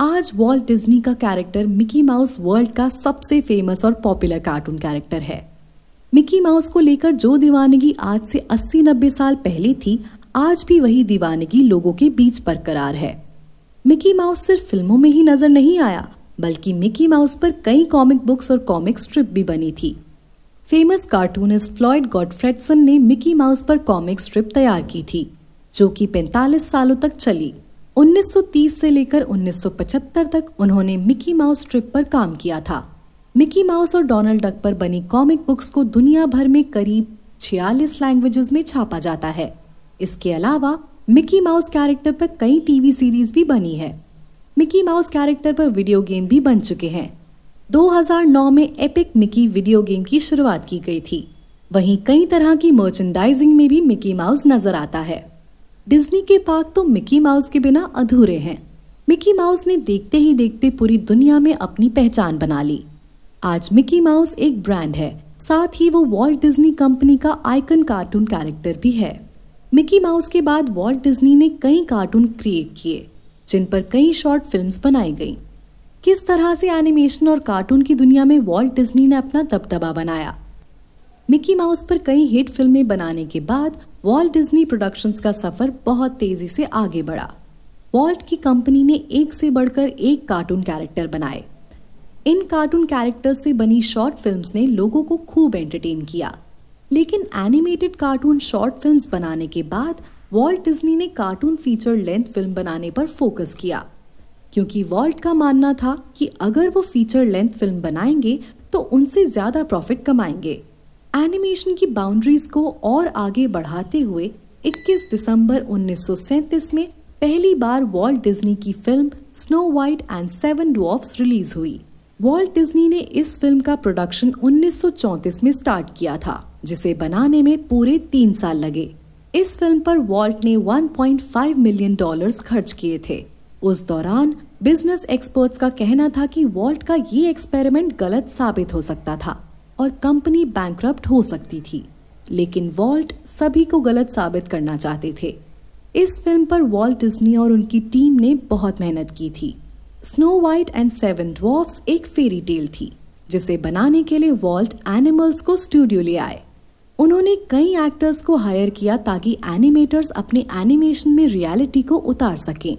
आज वॉल्ट डिज्नी का कैरेक्टर मिकी माउस वर्ल्ड का सबसे फेमस और पॉपुलर कार्टून कैरेक्टर है मिकी माउस को लेकर जो दीवानगी आज से 80-90 साल पहले थी आज भी वही दीवानगी लोगों के बीच बरकरार है मिकी माउस सिर्फ फिल्मों में ही नजर नहीं आया बल्कि मिकी माउस पर कई कॉमिक बुक्स और कॉमिक स्ट्रिप भी बनी थी फेमस कार्टूनिस्ट फ्लॉयड गॉडफ्रेडसन ने मिकी माउस पर कॉमिक स्ट्रिप तैयार की थी जो कि 45 सालों तक चली 1930 से लेकर 1975 तक उन्होंने मिकी माउस स्ट्रिप पर काम किया था मिकी माउस और डोनाल्ड डक पर बनी कॉमिक बुक्स को दुनिया भर में करीब 46 लैंग्वेजेस में छापा जाता है इसके अलावा मिकी माउस कैरेक्टर पर कई टीवी सीरीज भी बनी है मिकी माउस कैरेक्टर पर वीडियो गेम भी बन चुके हैं 2009 में एपिक मिकी वीडियो गेम की शुरुआत की गई थी वहीं कई तरह की मर्चेंडाइजिंग में भी मिकी माउस नजर आता है डिज्नी के पार्क तो मिकी माउस के बिना अधूरे हैं मिकी माउस ने देखते ही देखते पूरी दुनिया में अपनी पहचान बना ली आज मिकी माउस एक ब्रांड है साथ ही वो वॉल्ट डिज्नी कंपनी का आइकन कार्टून कैरेक्टर भी है मिकी माउस के बाद वॉल्ट डिज्नी ने कई कार्टून क्रिएट किए जिन पर कई शॉर्ट फिल्म्स बनाई गईं। किस तरह से एनिमेशन और कार्टून की दुनिया में वॉल्ट डिज्नी ने अपना दबदबा बनाया मिकी माउस पर कई हिट फिल्में बनाने के बाद वॉल्ट डिज्नी प्रोडक्शंस का सफर बहुत तेजी से आगे बढ़ा वॉल्ट की कंपनी ने एक से बढ़कर एक कार्टून कैरेक्टर बनाए इन कार्टून कैरेक्टर्स से बनी शॉर्ट फिल्म्स ने लोगों को खूब एंटरटेन किया लेकिन एनिमेटेड कार्टून शॉर्ट फिल्म्स बनाने के बाद वॉल्ट डिज्नी ने कार्टून फीचर लेंथ फिल्म बनाने पर फोकस किया क्योंकि वॉल्ट का मानना था कि अगर वो फीचर लेंथ फिल्म बनाएंगे तो उनसे ज़्यादा प्रॉफिट कमाएंगे एनिमेशन की बाउंड्रीज को और आगे बढ़ाते हुए 21 दिसंबर 1937 में पहली बार वॉल्ट डिज्नी की film Snow White and Seven Dwarfs release हुई वॉल्ट डिज्नी ने इस फिल्म का प्रोडक्शन 1934 में स्टार्ट किया था जिसे बनाने में पूरे तीन साल लगे इस फिल्म पर वॉल्ट ने 1.5 मिलियन डॉलर्स खर्च किए थे उस दौरान बिजनेस एक्सपर्ट्स का कहना था कि वॉल्ट का ये एक्सपेरिमेंट गलत साबित हो सकता था और कंपनी बैंक हो सकती थी लेकिन वॉल्ट सभी को गलत साबित करना चाहते थे इस फिल्म पर वॉल्ट डिज्नी और उनकी टीम ने बहुत मेहनत की थी Snow White and Seven Dwarfs एक फेरी टेल थी जिसे बनाने के लिए वॉल्ट एनिमल्स को स्टूडियो ले आए उन्होंने कई एक्टर्स को हायर किया ताकि एनिमेटर्स अपने एनिमेशन में रियलिटी को उतार सकें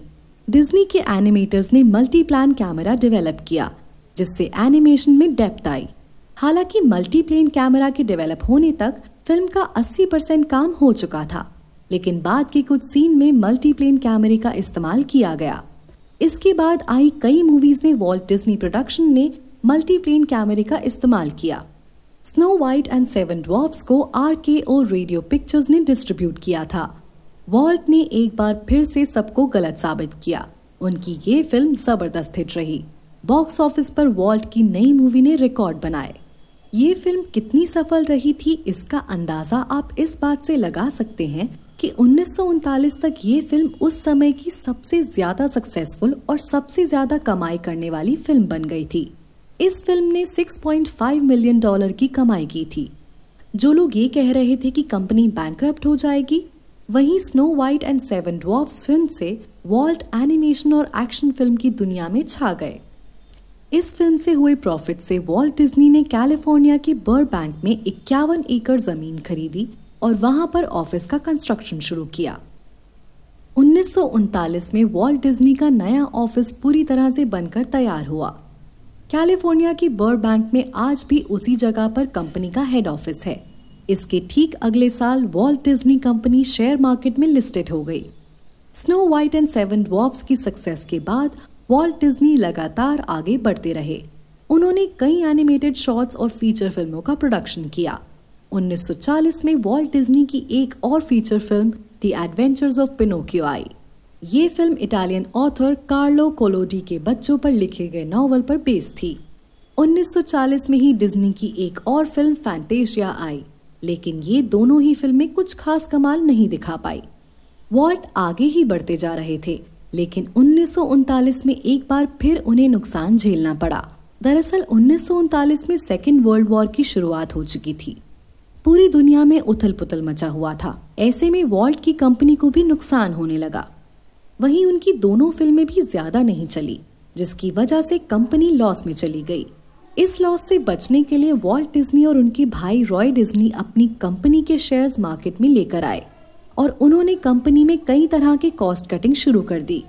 डिज्नी के एनिमेटर्स ने मल्टीप्लान कैमरा डेवलप किया जिससे एनिमेशन में डेप्थ आई हालांकि मल्टीप्लेन कैमरा के डेवलप होने तक फिल्म का 80 परसेंट काम हो चुका था लेकिन बाद के कुछ सीन में मल्टीप्लेन कैमरे का इस्तेमाल किया गया इसके बाद आई कई मूवीज में वॉल्ट डिज्नी प्रोडक्शन ने मल्टीप्लेन कैमरे का इस्तेमाल किया Snow White and Seven Dwarfs को आर के रेडियो पिक्चर्स ने डिस्ट्रीब्यूट किया था वॉल्ट ने एक बार फिर से सबको गलत साबित किया उनकी ये फिल्म जबरदस्त हिट रही बॉक्स ऑफिस पर वॉल्ट की नई मूवी ने रिकॉर्ड बनाए ये फिल्म कितनी सफल रही थी इसका अंदाजा आप इस बात से लगा सकते हैं कि उन्नीस तक ये फिल्म उस समय की सबसे ज्यादा सक्सेसफुल और सबसे ज्यादा कमाई करने वाली फिल्म बन गई थी इस फिल्म ने 6.5 मिलियन डॉलर की कमाई की थी जो लोग ये कह रहे थे कि कंपनी बैंक हो जाएगी वहीं Snow White and Seven Dwarfs film से वॉल्ट एनिमेशन और एक्शन फिल्म की दुनिया में छा गए इस फिल्म से हुए प्रॉफिट से वॉल्ट डिज्नी ने कैलिफोर्निया के बर बैंक में इक्यावन एकड़ जमीन खरीदी और वहां पर ऑफिस का कंस्ट्रक्शन शुरू किया उन्नीस में वॉल्ट डिज्नी का नया ऑफिस पूरी तरह से बनकर तैयार हुआ कैलिफोर्निया की बर बैंक में आज भी उसी जगह पर कंपनी का हेड ऑफिस है इसके ठीक अगले साल Walt Disney company share market में लिस्टेड हो गई Snow White and Seven Dwarfs की सक्सेस के बाद वॉल्ट डिज्नी लगातार आगे बढ़ते रहे उन्होंने कई एनिमेटेड शॉर्ट्स और फीचर फिल्मों का प्रोडक्शन किया 1940 में वॉल्ट डिज्नी की एक और feature film the adventures of Pinocchio आई ये film Italian author Carlo Collodi के बच्चों पर लिखे गए नॉवल पर बेस्ड थी 1940 में ही डिज्नी की एक और फिल्म फैंटेशिया आई लेकिन ये दोनों ही फिल्में कुछ खास कमाल नहीं दिखा पाई वॉल्ट आगे ही बढ़ते जा रहे थे लेकिन उन्नीस में एक बार फिर उन्हें नुकसान झेलना पड़ा दरअसल उन्नीस में सेकेंड वर्ल्ड वॉर की शुरुआत हो चुकी थी पूरी दुनिया में उथल पुथल मचा हुआ था ऐसे में वॉल्ट की कंपनी को भी नुकसान होने लगा वहीं उनकी दोनों फिल्में भी ज्यादा नहीं चली जिसकी वजह से कंपनी लॉस में चली गई इस लॉस से बचने के लिए वॉल्ट डिज्नी और उनके भाई रॉय डिज्नी अपनी कंपनी के शेयर्स मार्केट में लेकर आए और उन्होंने कंपनी में कई तरह के कॉस्ट कटिंग शुरू कर दी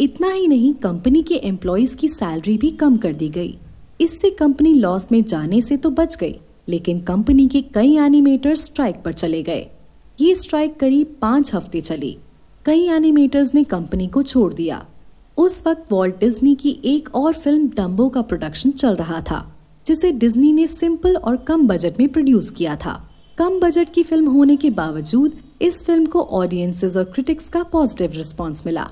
इतना ही नहीं कंपनी के एम्प्लॉयज़ की सैलरी भी कम कर दी गई इससे कंपनी लॉस में जाने से तो बच गई लेकिन कंपनी के कई एनिमेटर्स स्ट्राइक पर चले गए ये स्ट्राइक करीब पांच हफ्ते चली कई एनिमेटर्स ने कंपनी को छोड़ दिया उस वक्त वॉल्ट डिज्नी की एक और फिल्म डम्बो का प्रोडक्शन चल रहा था जिसे डिज्नी ने सिंपल और कम बजट में प्रोड्यूस किया था कम बजट की फिल्म होने के बावजूद इस फिल्म को ऑडियंसेस और क्रिटिक्स का पॉजिटिव रिस्पॉन्स मिला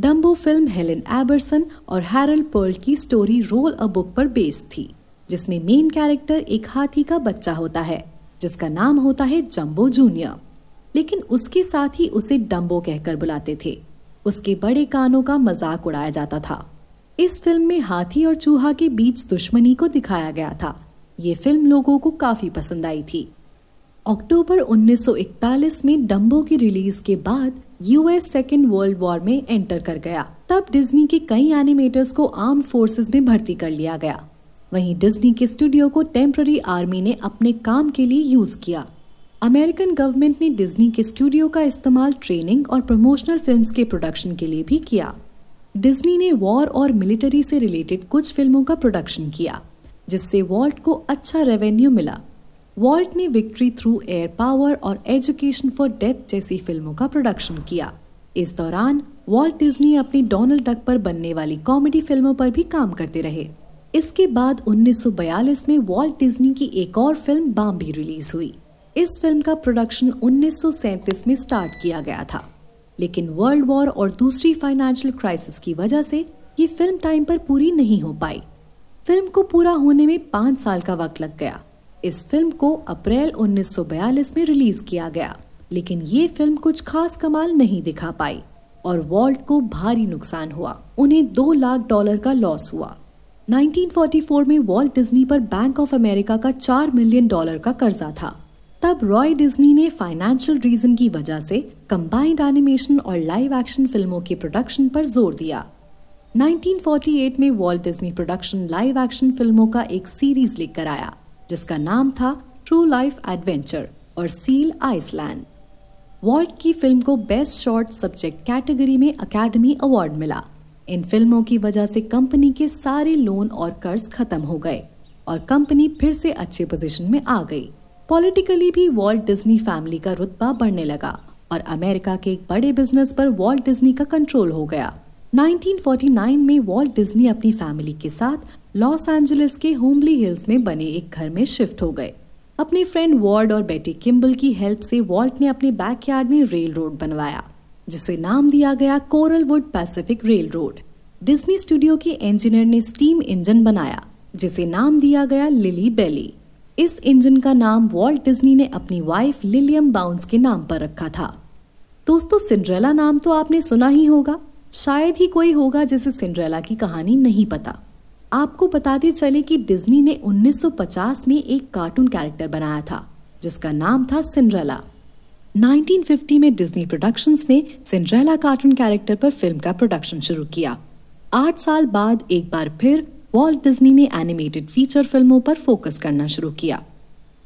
डम्बो फिल्म हेलेन एबरसन और हैरल पर्ल की स्टोरी रोल अ बुक पर बेस्ड थी जिसमें मेन कैरेक्टर एक हाथी का बच्चा होता है जिसका नाम होता है जम्बो जूनियर लेकिन उसके साथ ही उसे डम्बो कहकर बुलाते थे उसके बड़े कानों का मजाक उड़ाया जाता था इस फिल्म में हाथी और चूहा के बीच दुश्मनी को दिखाया गया था ये फिल्म लोगों को काफी पसंद आई थी अक्टूबर 1941 में डम्बो की रिलीज के बाद यूएस सेकेंड वर्ल्ड वॉर में एंटर कर गया तब डिज्नी के कई एनिमेटर्स को आर्म फोर्सेस में भर्ती कर लिया गया वहीं डिज्नी के स्टूडियो को टेम्प्ररी आर्मी ने अपने काम के लिए यूज किया अमेरिकन गवर्नमेंट ने डिज्नी के स्टूडियो का इस्तेमाल ट्रेनिंग और प्रमोशनल फिल्म्स के प्रोडक्शन के लिए भी किया डिज्नी ने वॉर और मिलिट्री से रिलेटेड कुछ फिल्मों का प्रोडक्शन किया जिससे वॉल्ट को अच्छा रेवेन्यू मिला वॉल्ट ने विक्ट्री थ्रू एयर पावर और एजुकेशन फॉर डेथ जैसी फिल्मों का प्रोडक्शन किया इस दौरान वॉल्ट डिज्नी अपनी डोनाल्ड डक पर बनने वाली कॉमेडी फिल्मों पर भी काम करते रहे इसके बाद 1942 में वॉल्ट डिज्नी की एक और फिल्म बाम्बी रिलीज हुई इस फिल्म का प्रोडक्शन 1937 में स्टार्ट किया गया था लेकिन वर्ल्ड वॉर और दूसरी फाइनेंशियल क्राइसिस की वजह से ये फिल्म टाइम पर पूरी नहीं हो पाई फिल्म को पूरा होने में पांच साल का वक्त लग गया इस फिल्म को अप्रैल 1942 में रिलीज किया गया लेकिन ये फिल्म कुछ खास कमाल नहीं दिखा पाई और वॉल्ट को भारी नुकसान हुआ उन्हें दो लाख डॉलर का लॉस हुआ 1944 में वॉल्ट डिज्नी पर बैंक ऑफ अमेरिका का चार मिलियन डॉलर का कर्जा था तब रॉय डिज्नी ने फाइनेंशियल रीजन की वजह से कंबाइंड एनिमेशन और लाइव एक्शन फिल्मों के प्रोडक्शन पर जोर दिया 1948 में Walt Disney production live action फिल्मों का एक सीरीज लेकर आया जिसका नाम था ट्रू लाइफ एडवेंचर और सील आइसलैंड वॉल्ट की फिल्म को बेस्ट शॉर्ट सब्जेक्ट कैटेगरी में अकेडमी अवार्ड मिला इन फिल्मों की वजह से कंपनी के सारे लोन और कर्ज खत्म हो गए और कंपनी फिर से अच्छे पोजीशन में आ गई पॉलिटिकली भी वॉल्ट डिज्नी फैमिली का रुतबा बढ़ने लगा और अमेरिका के एक बड़े बिजनेस पर वॉल्ट डिज्नी का कंट्रोल हो गया 1949 में वॉल्ट डिज्नी अपनी फैमिली के साथ लॉस एंजलिस के होमली हिल्स में बने एक घर में शिफ्ट हो गए अपने फ्रेंड वार्ड और बेटी किम्बल की हेल्प से वॉल्ट ने अपने बैकयार्ड में रेल रोड बनवाया जिसे नाम दिया गया Carolwood Pacific Railroad Disney studio के इंजीनियर ने स्टीम इंजन बनाया जिसे नाम दिया गया लिली बेली इस इंजन का नाम वॉल्ट डिज्नी ने अपनी वाइफ लिलियम बाउंस के नाम पर रखा था दोस्तों सिंड्रेला नाम तो आपने सुना ही होगा शायद ही कोई होगा जिसे सिंड्रेला की कहानी नहीं पता आपको बताते चले कि डिज्नी ने 1950 में एक कार्टून कैरेक्टर बनाया था जिसका नाम था सिंड्रेला 1950 में डिज्नी प्रोडक्शंस ने सिंड्रेला कार्टून कैरेक्टर पर फिल्म का प्रोडक्शन शुरू किया आठ साल बाद एक बार फिर वॉल्ट डिज्नी ने एनिमेटेड फीचर फिल्मों पर फोकस करना शुरू किया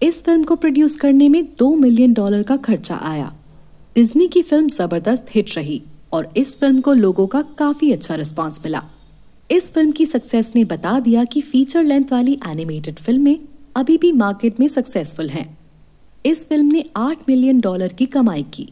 इस फिल्म को प्रोड्यूस करने में दो मिलियन डॉलर का खर्चा आया डिज्नी की फिल्म जबरदस्त हिट रही और इस फिल्म को लोगों का काफी अच्छा रिस्पॉन्स मिला इस फिल्म की सक्सेस ने बता दिया कि फीचर लेंथ वाली एनिमेटेड फिल्में अभी भी मार्केट में सक्सेसफुल हैं इस फिल्म ने 8 मिलियन डॉलर की कमाई की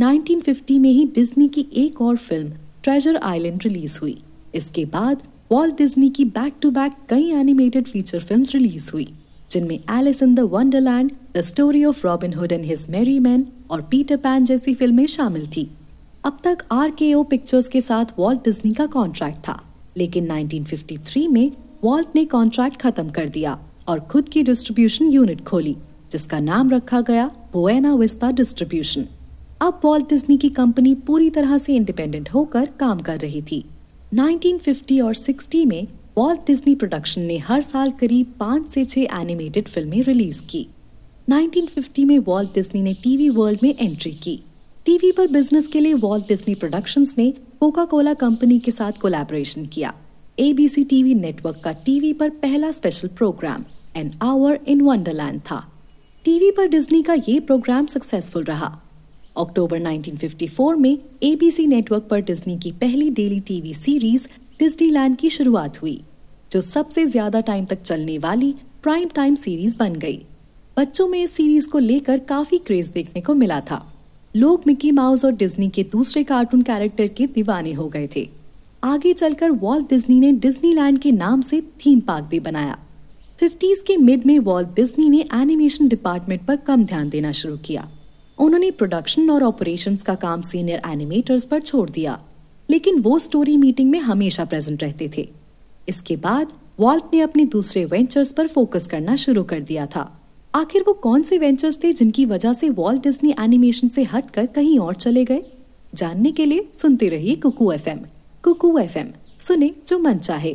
1950 में ही डिज्नी की एक और फिल्म ट्रेजर आइलैंड रिलीज हुई इसके बाद वॉल्ट डिज्नी की बैक टू बैक कई एनिमेटेड फीचर फिल्म रिलीज हुई जिनमें Alice in the Wonderland the story of Robin Hood and his merry men और पीटर पैन जैसी फिल्में शामिल थी अब तक आर के ओ पिक्चर्स के साथ वॉल्ट डिज्नी का कॉन्ट्रैक्ट था लेकिन 1953 में वॉल्ट ने कॉन्ट्रैक्ट खत्म कर दिया और खुद की डिस्ट्रीब्यूशन यूनिट खोली जिसका नाम रखा गया बोएना विस्ता डिस्ट्रीब्यूशन अब वॉल्ट डिज्नी की कंपनी पूरी तरह से इंडिपेंडेंट होकर काम कर रही थी 1950 और 60 में वॉल्ट डिज्नी प्रोडक्शन ने हर साल करीब पाँच से छः एनिमेटेड फिल्में रिलीज की 1950 में वॉल्ट डिज्नी ने टीवी वर्ल्ड में एंट्री की टीवी पर बिजनेस के लिए वॉल्ट डिज्नी प्रोडक्शंस ने कोका कोला कंपनी के साथ कोलैबोरेशन किया एबीसी टीवी नेटवर्क का टीवी पर पहला special programme An Hour in Wonderland था टीवी पर डिज्नी का ये प्रोग्राम सक्सेसफुल रहा अक्टूबर 1954 में एबीसी नेटवर्क पर डिज्नी की पहली डेली टीवी सीरीज डिज्नीलैंड की शुरुआत हुई जो सबसे ज्यादा टाइम तक चलने वाली प्राइम टाइम सीरीज बन गई बच्चों में इस सीरीज को लेकर काफी क्रेज देखने को मिला था लोग मिकी माउस और डिज्नी के दूसरे कार्टून कैरेक्टर के दीवाने हो गए थे आगे चलकर वॉल्ट डिज्नी ने डिज्नीलैंड के नाम से थीम पार्क भी बनाया 50s के मिड में वॉल्ट डिज्नी ने एनिमेशन डिपार्टमेंट पर कम ध्यान देना शुरू किया उन्होंने प्रोडक्शन और ऑपरेशंस का काम सीनियर एनिमेटर्स पर छोड़ दिया लेकिन वो स्टोरी मीटिंग में हमेशा प्रेजेंट रहते थे इसके बाद वॉल्ट ने अपने दूसरे वेंचर्स पर फोकस करना शुरू कर दिया था आखिर वो कौन से वेंचर्स थे जिनकी वजह से वॉल्ट डिज्नी एनिमेशन से हटकर कहीं और चले गए जानने के लिए सुनते रहिए Kuku F M Kuku F M सुने जो मन चाहे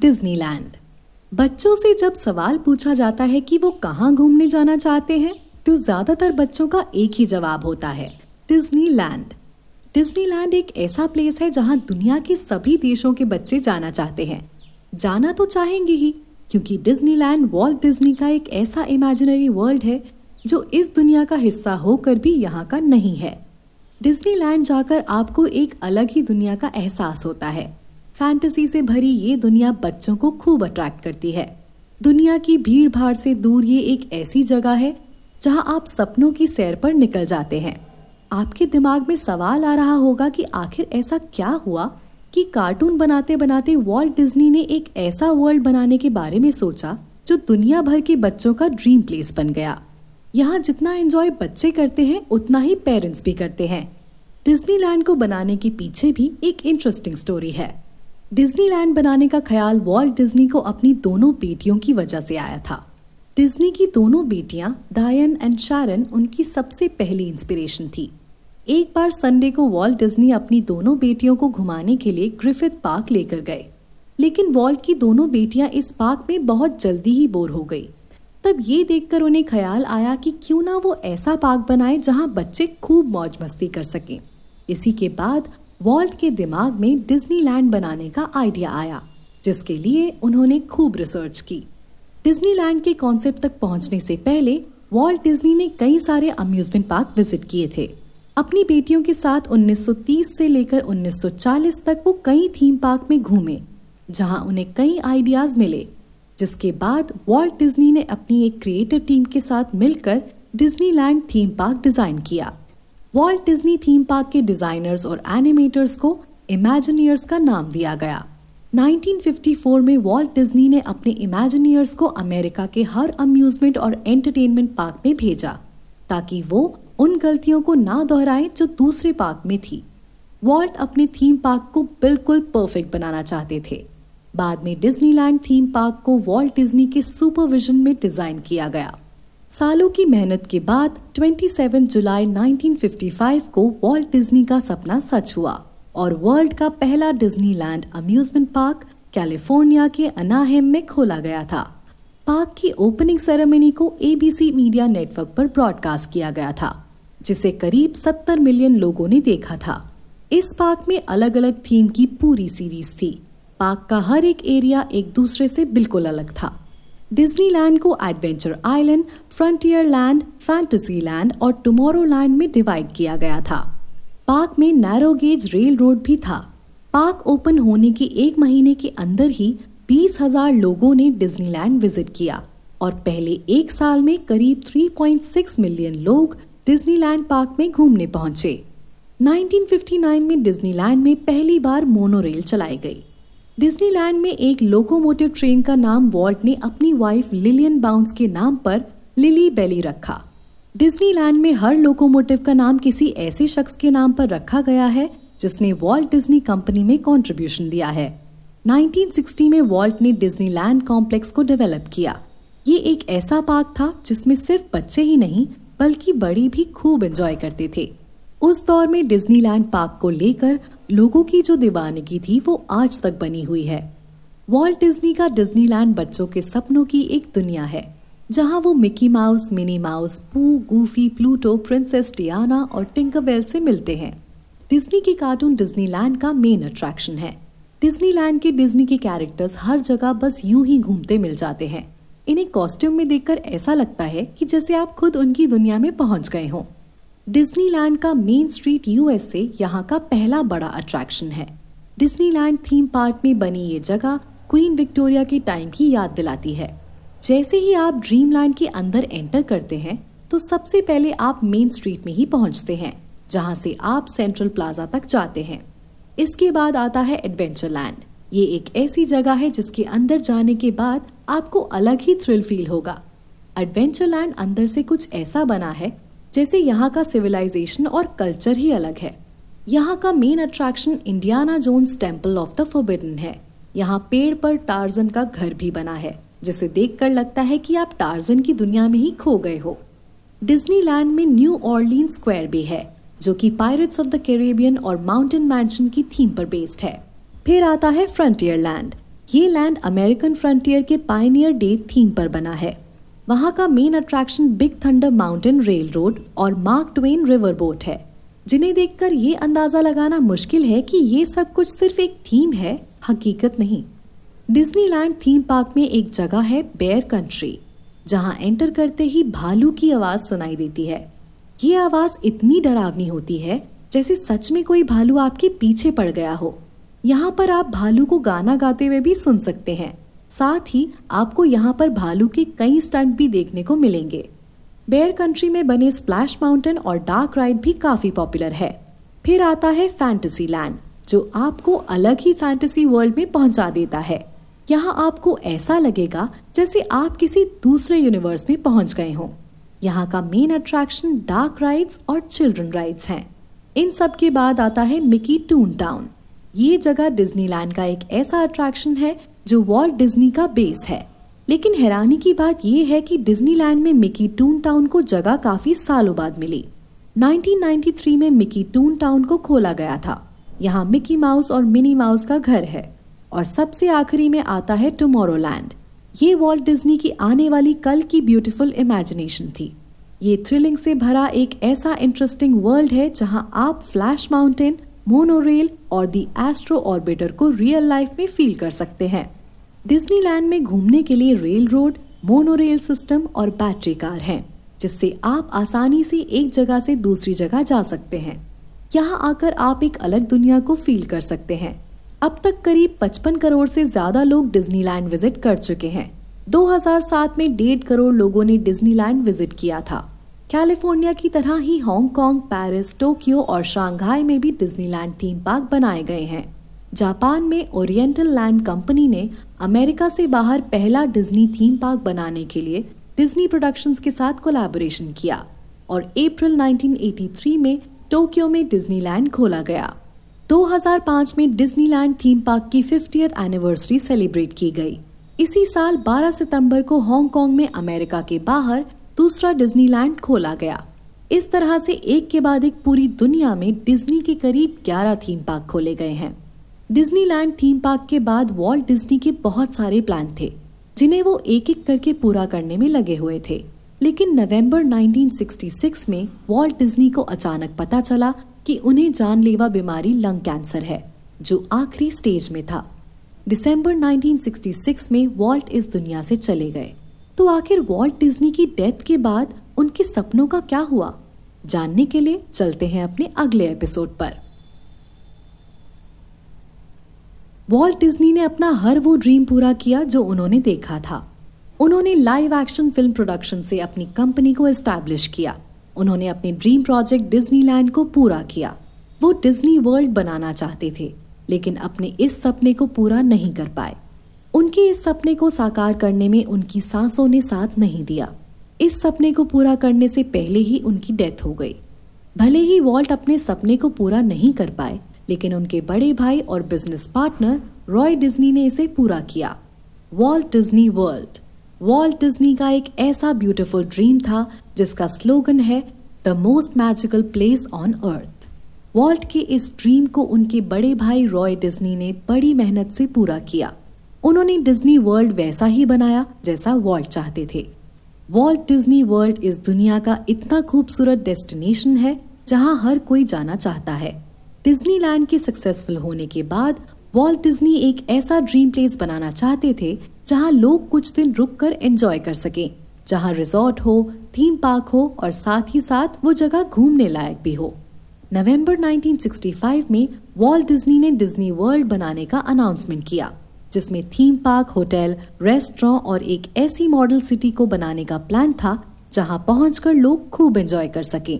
डिज्नीलैंड बच्चों से जब सवाल पूछा जाता है कि वो कहाँ घूमने जाना चाहते हैं तो ज्यादातर बच्चों का एक ही जवाब होता है डिज्नीलैंड डिज्नीलैंड एक ऐसा प्लेस है जहाँ दुनिया के सभी देशों के बच्चे जाना चाहते हैं जाना तो चाहेंगे ही क्योंकि डिज्नीलैंड वॉल्ट डिज्नी का एक ऐसा इमेजिनरी वर्ल्ड है जो इस दुनिया का हिस्सा होकर भी यहाँ का नहीं है डिज्नीलैंड जाकर आपको एक अलग ही दुनिया का एहसास होता है फैंटेसी से भरी ये दुनिया बच्चों को खूब अट्रैक्ट करती है दुनिया की भीड़ भाड़ से दूर ये एक ऐसी जगह है जहाँ आप सपनों की सैर पर निकल जाते हैं आपके दिमाग में सवाल आ रहा होगा कि आखिर ऐसा क्या हुआ कि कार्टून बनाते बनाते वॉल्ट डिज्नी ने एक ऐसा वर्ल्ड बनाने के बारे में सोचा जो दुनिया भर के बच्चों का ड्रीम प्लेस बन गया यहाँ जितना एंजॉय बच्चे करते हैं उतना ही पेरेंट्स भी करते हैं डिज्नीलैंड को बनाने के पीछे भी एक इंटरेस्टिंग स्टोरी है डिज्नीलैंड बनाने का ख्याल वॉल्ट डिज्नी को अपनी दोनों बेटियों की वजह से आया था डिज्नी की दोनों बेटियां डायन एंड शारन उनकी सबसे पहली इंस्पिरेशन थी एक बार संडे को वॉल्ट डिज्नी अपनी दोनों बेटियों को घुमाने के लिए ग्रिफिथ पार्क लेकर गए लेकिन वॉल्ट की दोनों बेटियां इस पार्क में बहुत जल्दी ही बोर हो गई तब ये देखकर उन्हें ख्याल आया कि क्यों ना वो ऐसा पार्क बनाए जहां बच्चे खूब मौज मस्ती कर सकें इसी के बाद वॉल्ट के दिमाग में डिज्नीलैंड बनाने का आइडिया आया जिसके लिए उन्होंने खूब रिसर्च की डिज्नीलैंड के कॉन्सेप्ट तक पहुंचने से पहले वॉल्ट डिज्नी ने कई सारे अम्यूजमेंट पार्क विजिट किए थे अपनी बेटियों के साथ 1930 से लेकर 1940 तक वो कई थीम पार्क में घूमे जहां उन्हें कई आइडियाज मिले जिसके बाद वॉल्ट डिज्नी ने अपनी एक क्रिएटिव टीम के साथ मिलकर डिज्नीलैंड थीम पार्क डिजाइन किया वॉल्ट डिज्नी थीम पार्क के डिजाइनर्स और एनिमेटर्स को इमेजिनियर्स का नाम दिया गया 1954 में वॉल्ट डिज्नी ने अपने इमेजिनियर्स को अमेरिका के हर अम्यूजमेंट और एंटरटेनमेंट पार्क में भेजा ताकि वो उन गलतियों को ना दोहराए जो दूसरे पार्क में थी वॉल्ट अपने थीम पार्क को बिल्कुल परफेक्ट बनाना चाहते थे बाद में डिज्नीलैंड थीम पार्क को वॉल्ट डिज्नी के सुपरविजन में डिजाइन किया गया सालों की मेहनत के बाद 27 जुलाई 1955 को वॉल्ट डिज्नी का सपना सच हुआ और वर्ल्ड का पहला डिज्नीलैंड अम्यूजमेंट पार्क कैलिफोर्निया के अनाहेम में खोला गया था पार्क की ओपनिंग सेरेमनी को एबीसी मीडिया नेटवर्क पर ब्रॉडकास्ट किया गया था जिसे करीब 70 मिलियन लोगों ने देखा था इस पार्क में अलग अलग थीम की पूरी सीरीज थी पार्क का हर एक एरिया एक दूसरे से बिल्कुल अलग था डिज्नीलैंड को एडवेंचर आइलैंड फैंटेसी लैंड और लैंड में डिवाइड किया गया था पार्क में नैरो गेज रेल रोड भी था पार्क ओपन होने के एक महीने के अंदर ही बीस हजार लोगों ने डिज्नीलैंड विजिट किया और पहले एक साल में करीब 3.6 मिलियन लोग डिज्नीलैंड पार्क में घूमने पहुंचे 1959 में डिज्नीलैंड में पहली बार मोनोरेल चलाई गई डिज्नीलैंड में एक लोकोमोटिव ट्रेन का नाम वॉल्ट ने अपनी वाइफ लिलियन बाउंस के नाम पर लिली बेली रखा डिज्नीलैंड में हर लोकोमोटिव का नाम किसी ऐसे शख्स के नाम पर रखा गया है जिसने वॉल्ट डिज्नी कंपनी में कॉन्ट्रीब्यूशन दिया है 1960 में वॉल्ट ने डिज्नीलैंड कॉम्प्लेक्स को डेवलप किया ये एक ऐसा पार्क था जिसमें सिर्फ बच्चे ही नहीं बल्कि बड़े भी खूब एंजॉय करते थे उस दौर में डिज्नीलैंड पार्क को लेकर लोगों की जो दीवानगी थी वो आज तक बनी हुई है वॉल्ट डिज्नी का डिज्नीलैंड बच्चों के सपनों की एक दुनिया है जहां वो Mickey Mouse Minnie Mouse Pooh Goofy Pluto princess Tiana और टिंकरबेल से मिलते हैं डिज्नी के कार्टून डिज्नीलैंड का मेन अट्रैक्शन है डिज्नीलैंड के डिज्नी के कैरेक्टर्स हर जगह बस यूं ही घूमते मिल जाते हैं इन्हें कॉस्ट्यूम में देखकर ऐसा लगता है कि जैसे आप खुद उनकी दुनिया में पहुंच गए हों डिज्नीलैंड का मेन स्ट्रीट यूएसए यहाँ का पहला बड़ा अट्रैक्शन है डिज्नीलैंड थीम पार्क में बनी ये जगह क्वीन विक्टोरिया के टाइम की याद दिलाती है जैसे ही आप ड्रीमलैंड के अंदर एंटर करते हैं तो सबसे पहले आप मेन स्ट्रीट में ही पहुंचते हैं जहां से आप सेंट्रल प्लाजा तक जाते हैं इसके बाद आता है एडवेंचर लैंड ये एक ऐसी जगह है जिसके अंदर जाने के बाद आपको अलग ही थ्रिल फील होगा एडवेंचर लैंड अंदर से कुछ ऐसा बना है जैसे यहाँ का सिविलाइजेशन और कल्चर ही अलग है यहाँ का main attraction Indiana Jones temple of the forbidden है यहाँ पेड़ पर टार्जन का घर भी बना है जिसे देखकर लगता है कि आप टार्जन की दुनिया में ही खो गए हो डिज्नीलैंड में न्यू ऑर्लिन स्क्वायर भी है जो कि पायरेट्स ऑफ द कैरेबियन और माउंटेन मैंशन की थीम पर बेस्ड है फिर आता है फ्रंटियर लैंड ये लैंड अमेरिकन फ्रंटियर के पाइनियर डे थीम पर बना है वहाँ का main attraction big thunder mountain railroad और मार्क ट्वेन रिवर बोट है जिन्हें देखकर ये अंदाजा लगाना मुश्किल है कि ये सब कुछ सिर्फ एक थीम है हकीकत नहीं डिज्नीलैंड थीम पार्क में एक जगह है बेयर कंट्री जहां एंटर करते ही भालू की आवाज सुनाई देती है ये आवाज इतनी डरावनी होती है जैसे सच में कोई भालू आपके पीछे पड़ गया हो यहाँ पर आप भालू को गाना गाते हुए भी सुन सकते हैं साथ ही आपको यहाँ पर भालू के कई स्टंट भी देखने को मिलेंगे बेयर कंट्री में बने स्प्लैश माउंटेन और डार्क राइड भी काफी पॉपुलर है फिर आता है फैंटेसी लैंड जो आपको अलग ही फैंटेसी वर्ल्ड में पहुंचा देता है यहाँ आपको ऐसा लगेगा जैसे आप किसी दूसरे यूनिवर्स में पहुंच गए हों यहाँ का मेन अट्रैक्शन डार्क राइड्स और चिल्ड्रन राइड्स हैं इन सब के बाद आता है मिकी टून टाउन ये जगह डिज्नीलैंड का एक ऐसा अट्रैक्शन है जो वॉल्ट डिज्नी का बेस है लेकिन हैरानी की बात यह है कि डिज्नीलैंड में मिकी टून टाउन को जगह काफी सालों बाद मिली 1993 में मिकी टून टाउन को खोला गया था यहाँ मिकी माउस और मिनी माउस का घर है और सबसे आखिरी में आता है टुमोरोलैंड ये वॉल्ट डिज्नी की आने वाली कल की ब्यूटीफुल इमेजिनेशन थी ये थ्रिलिंग से भरा एक ऐसा इंटरेस्टिंग वर्ल्ड है जहां आप फ्लैश माउंटेन मोनोरेल और दी एस्ट्रो ऑर्बिटर को रियल लाइफ में फील कर सकते हैं डिज्नीलैंड में घूमने के लिए रेल रोड मोनोरेल सिस्टम और बैटरी कार हैं जिससे आप आसानी से एक जगह से दूसरी जगह जा सकते हैं यहाँ आकर आप एक अलग दुनिया को फील कर सकते हैं अब तक करीब 55 करोड़ से ज्यादा लोग डिज्नीलैंड विजिट कर चुके हैं 2007 में डेढ़ करोड़ लोगों ने डिज्नीलैंड विजिट किया था कैलिफोर्निया की तरह ही हांगकांग, पेरिस टोक्यो और शांघाई में भी डिज्नीलैंड थीम पार्क बनाए गए हैं जापान में ओरिएंटल लैंड कंपनी ने अमेरिका से बाहर पहला डिज्नी थीम पार्क बनाने के लिए डिज्नी प्रोडक्शंस के साथ कोलैबोरेशन किया और अप्रैल 1983 में टोक्यो में डिज्नीलैंड खोला गया 2005 में डिज्नीलैंड थीम पार्क की फिफ्टी एनिवर्सरी सेलिब्रेट की गई इसी साल 12 सितंबर को हांगकांग में अमेरिका के बाहर दूसरा डिज्नीलैंड खोला गया इस तरह से एक के बाद एक पूरी दुनिया में डिज्नी के करीब 11 थीम पार्क खोले गए हैं डिज्नीलैंड थीम पार्क के बाद वॉल्ट डिज्नी के बहुत सारे प्लान थे जिन्हें वो एक एक करके पूरा करने में लगे हुए थे लेकिन नवंबर 1966 में वॉल्ट डिज्नी को अचानक पता चला कि उन्हें जानलेवा बीमारी लंग कैंसर है जो आखिरी स्टेज में था दिसंबर 1966 में वॉल्ट इस दुनिया से चले गए तो आखिर वॉल्ट डिज्नी की डेथ के बाद उनके सपनों का क्या हुआ जानने के लिए चलते हैं अपने अगले एपिसोड पर वॉल्ट डिज्नी ने अपना हर वो ड्रीम पूरा किया जो उन्होंने देखा था उन्होंने लाइव एक्शन फिल्म प्रोडक्शन से अपनी कंपनी को एस्टैब्लिश किया उन्होंने अपने ड्रीम प्रोजेक्ट डिज्नीलैंड को पूरा किया वो डिज्नी वर्ल्ड बनाना चाहते थे लेकिन अपने इस सपने को पूरा नहीं कर पाए उनके इस सपने को साकार करने में उनकी सांसों ने साथ नहीं दिया इस सपने को पूरा करने से पहले ही उनकी डेथ हो गई भले ही वॉल्ट अपने सपने को पूरा नहीं कर पाए लेकिन उनके बड़े भाई और बिजनेस पार्टनर रॉय डिज्नी ने इसे पूरा किया Walt Disney World Walt Disney का एक ऐसा ब्यूटीफुल ड्रीम था जिसका स्लोगन है the most magical place on earth Walt के इस ड्रीम को उनके बड़े भाई रॉय डिज्नी ने बड़ी मेहनत से पूरा किया उन्होंने डिज्नी वर्ल्ड वैसा ही बनाया जैसा वॉल्ट चाहते थे वॉल्ट डिज्नी वर्ल्ड इस दुनिया का इतना खूबसूरत डेस्टिनेशन है जहां हर कोई जाना चाहता है डिज्नीलैंड के सक्सेसफुल होने के बाद वॉल्ट डिज्नी एक ऐसा ड्रीम प्लेस बनाना चाहते थे जहां लोग कुछ दिन रुक कर एंजॉय कर सकें जहां रिजॉर्ट हो थीम पार्क हो और साथ ही साथ वो जगह घूमने लायक भी हो नवंबर 1965 में वॉल्ट डिज्नी ने डिज्नी वर्ल्ड बनाने का अनाउंसमेंट किया जिसमें थीम पार्क होटल रेस्टोरेंट और एक ऐसी मॉडल सिटी को बनाने का प्लान था जहां पहुंचकर लोग खूब एंजॉय कर सकें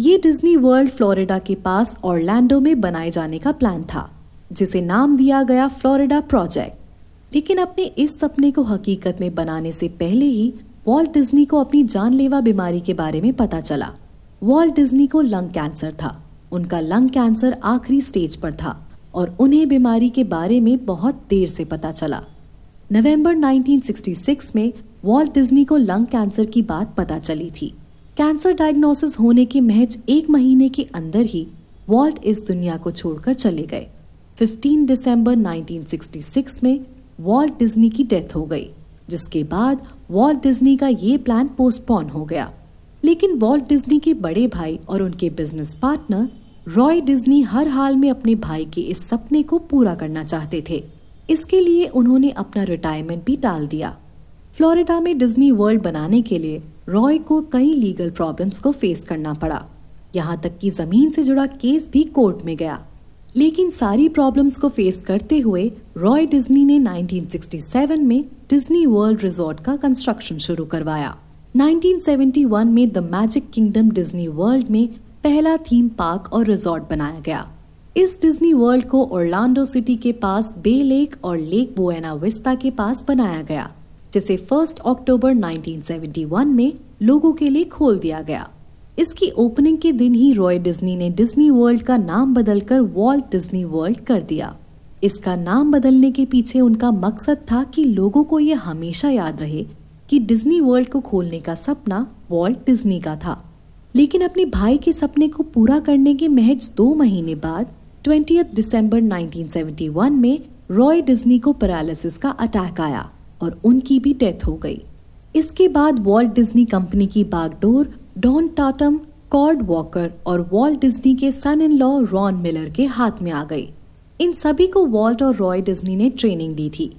ये डिज्नी वर्ल्ड फ्लोरिडा के पास ऑर्लैंडो में बनाए जाने का प्लान था जिसे नाम दिया गया फ्लोरिडा प्रोजेक्ट लेकिन अपने इस सपने को हकीकत में बनाने से पहले ही वॉल्ट डिज्नी को अपनी जानलेवा बीमारी के बारे में पता चला वॉल्ट डिज्नी को लंग कैंसर था उनका लंग कैंसर आखिरी स्टेज पर था और उन्हें बीमारी के बारे में बहुत देर से पता चला नवंबर 1966 में वॉल्ट डिज्नी को लंग कैंसर की बात पता चली थी कैंसर डायग्नोसिस होने के महज एक महीने के अंदर ही वॉल्ट इस दुनिया को छोड़कर चले गए 15 दिसंबर 1966 में वॉल्ट डिज्नी की डेथ हो गई जिसके बाद वॉल्ट डिज्नी का ये प्लान पोस्टपोन हो गया लेकिन वॉल्ट डिज्नी के बड़े भाई और उनके बिजनेस पार्टनर रॉय डिज्नी हर हाल में अपने भाई के इस सपने को पूरा करना चाहते थे इसके लिए उन्होंने अपना रिटायरमेंट भी टाल दिया फ्लोरिडा में डिज्नी वर्ल्ड बनाने के लिए रॉय को कई लीगल प्रॉब्लम्स को फेस करना पड़ा यहाँ तक कि जमीन से जुड़ा केस भी कोर्ट में गया लेकिन सारी प्रॉब्लम्स को फेस करते हुए रॉय डिज्नी ने 1967 में डिज्नी वर्ल्ड रिजॉर्ट का कंस्ट्रक्शन शुरू करवाया 1971 में the magic kingdom Disney World में पहला थीम पार्क और रिजॉर्ट बनाया गया इस डिज्नी वर्ल्ड को ओरलैंडो सिटी के पास बे लेक और लेक बोएना विस्ता के पास बनाया गया जिसे 1 अक्टूबर 1971 में लोगों के लिए खोल दिया गया इसकी ओपनिंग के दिन ही रॉय डिज्नी ने डिज्नी वर्ल्ड का नाम बदलकर वॉल्ट डिज्नी वर्ल्ड कर दिया इसका नाम बदलने के पीछे उनका मकसद था कि लोगों को यह हमेशा याद रहे कि डिज्नी वर्ल्ड को खोलने का सपना वॉल्ट डिज्नी का था लेकिन अपने भाई के सपने को पूरा करने के महज दो महीने बाद ट्वेंटी दिसंबर 1971 में रॉय डिज्नी को पैरालिसिस का अटैक आया और उनकी भी डेथ हो गई इसके बाद वॉल्ट डिज्नी कंपनी की बागडोर डॉन टाटम कॉर्ड वॉकर और वॉल्ट डिज्नी के son in law Ron Miller के हाथ में आ गई इन सभी को वॉल्ट और रॉय डिज्नी ने ट्रेनिंग दी थी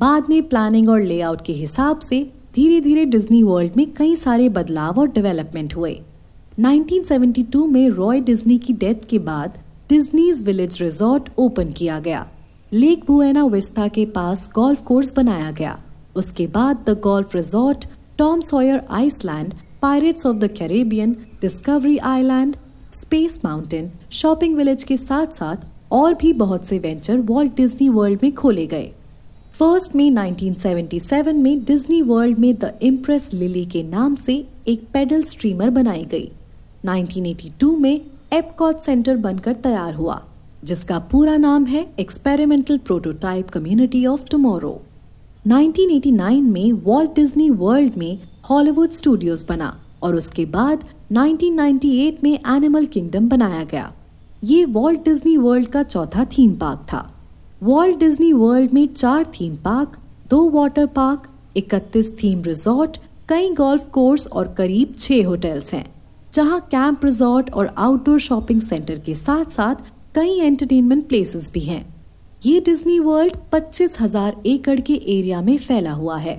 बाद में प्लानिंग और लेआउट के हिसाब से धीरे धीरे डिज्नी वर्ल्ड में कई सारे बदलाव और डेवलपमेंट हुए 1972 में रॉय डिज्नी की डेथ के बाद डिज्नीज विलेज रिजॉर्ट ओपन किया गया लेक बुएना विस्ता के पास गोल्फ कोर्स बनाया गया उसके बाद the golf resort Tom Sawyer island pirates of the Caribbean discovery island space mountain shopping village के साथ साथ और भी बहुत से वेंचर वॉल्ट डिज्नी वर्ल्ड में खोले गए फर्स्ट में 1977 में डिज्नी वर्ल्ड में द इम्प्रेस लिली के नाम से एक पेडल स्ट्रीमर बनाई गई 1982 में एपकॉट सेंटर बनकर तैयार हुआ जिसका पूरा नाम है experimental prototype community of tomorrow 1989 में वॉल्ट डिज्नी वर्ल्ड में हॉलीवुड स्टूडियोज बना और उसके बाद 1998 में एनिमल किंगडम बनाया गया ये वॉल्ट डिज्नी वर्ल्ड का चौथा थीम पार्क था वॉल्ट डिज्नी वर्ल्ड में चार थीम पार्क दो वाटर पार्क 31 थीम रिजॉर्ट कई गोल्फ कोर्स और करीब छह होटल्स हैं जहां कैंप रिजॉर्ट और आउटडोर शॉपिंग सेंटर के साथ साथ कई एंटरटेनमेंट प्लेसेस भी हैं ये डिज्नी वर्ल्ड पच्चीस हजार एकड़ के एरिया में फैला हुआ है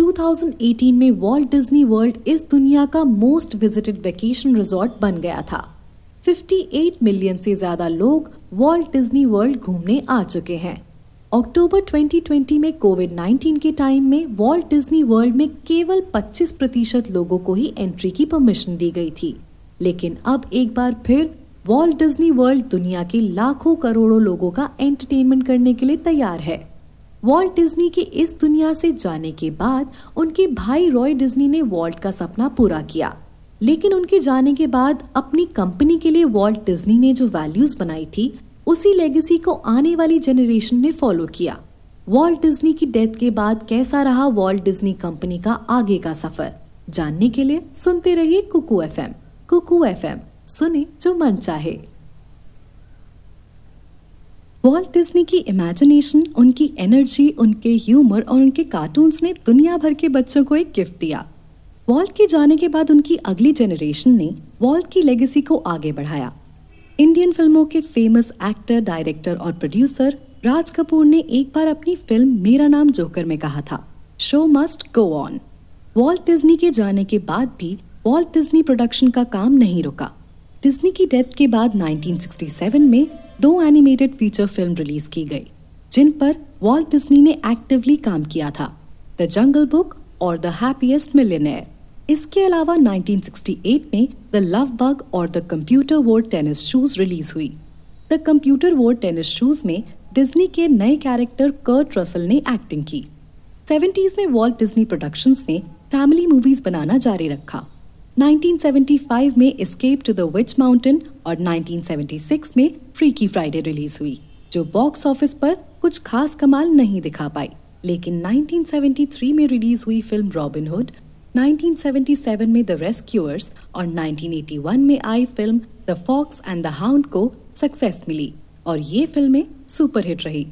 2018 में वॉल्ट डिज्नी वर्ल्ड इस दुनिया का मोस्ट विजिटेड वेकेशन रिजॉर्ट बन गया था 58 मिलियन से ज्यादा लोग वॉल्ट डिज्नी वर्ल्ड घूमने आ चुके हैं अक्टूबर 2020 में कोविड 19 के टाइम में वॉल्ट डिज्नी वर्ल्ड में केवल 25 प्रतिशत लोगों को ही एंट्री की परमिशन दी गई थी लेकिन अब एक बार फिर वॉल्ट डिज्नी वर्ल्ड दुनिया के लाखों करोड़ों लोगों का एंटरटेनमेंट करने के लिए तैयार है वॉल्ट डिज्नी के इस दुनिया से जाने के बाद उनके भाई रॉय डिज्नी ने वॉल्ट का सपना पूरा किया लेकिन उनके जाने के बाद अपनी कंपनी के लिए वॉल्ट डिज्नी ने जो वैल्यूज बनाई थी उसी लेगेसी को आने वाली जनरेशन ने फॉलो किया वॉल्ट डिज्नी की डेथ के बाद कैसा रहा वॉल्ट डिज्नी कंपनी का आगे का सफर जानने के लिए सुनते रहिए Kuku F M Kuku F M सुने जो मन चाहे वॉल्ट डिज्नी की इमेजिनेशन उनकी एनर्जी उनके ह्यूमर और उनके कार्टून्स ने दुनिया भर के बच्चों को एक गिफ्ट दिया वॉल्ट के जाने के बाद उनकी अगली जनरेशन ने वॉल्ट की लेगेसी को आगे बढ़ाया इंडियन फिल्मों के फेमस एक्टर डायरेक्टर और प्रोड्यूसर राज कपूर ने एक बार अपनी फिल्म मेरा नाम जोकर में कहा था show must go on Walt Disney के जाने के बाद भी वॉल्ट डिज्नी प्रोडक्शन का काम नहीं रुका डिज्नी की डेथ के बाद 1967 में दो एनिमेटेड फीचर फिल्म रिलीज की गई जिन पर वॉल्ट डिज्नी ने एक्टिवली काम किया था द जंगल बुक और द हैपीएस्ट मिलियनेयर इसके अलावा 1968 में द लव बग और the computer wore tennis shoes release हुई the computer wore tennis shoes में डिज्नी के नए कैरेक्टर कर्ट रसल ने एक्टिंग की सेवेंटीज में वॉल्ट डिज्नी प्रोडक्शंस ने फैमिली मूवीज बनाना जारी रखा 1975 में escape to the witch mountain और 1976 में फ्रीकी फ्राइडे रिलीज हुई जो बॉक्स ऑफिस पर कुछ खास कमाल नहीं दिखा पाई लेकिन 1973 में रिलीज हुई फिल्म रॉबिन हुड 1977 में द रेस्क्यूअर्स और 1981 में आई film the fox and the hound को सक्सेस मिली और ये फिल्में सुपरहिट रही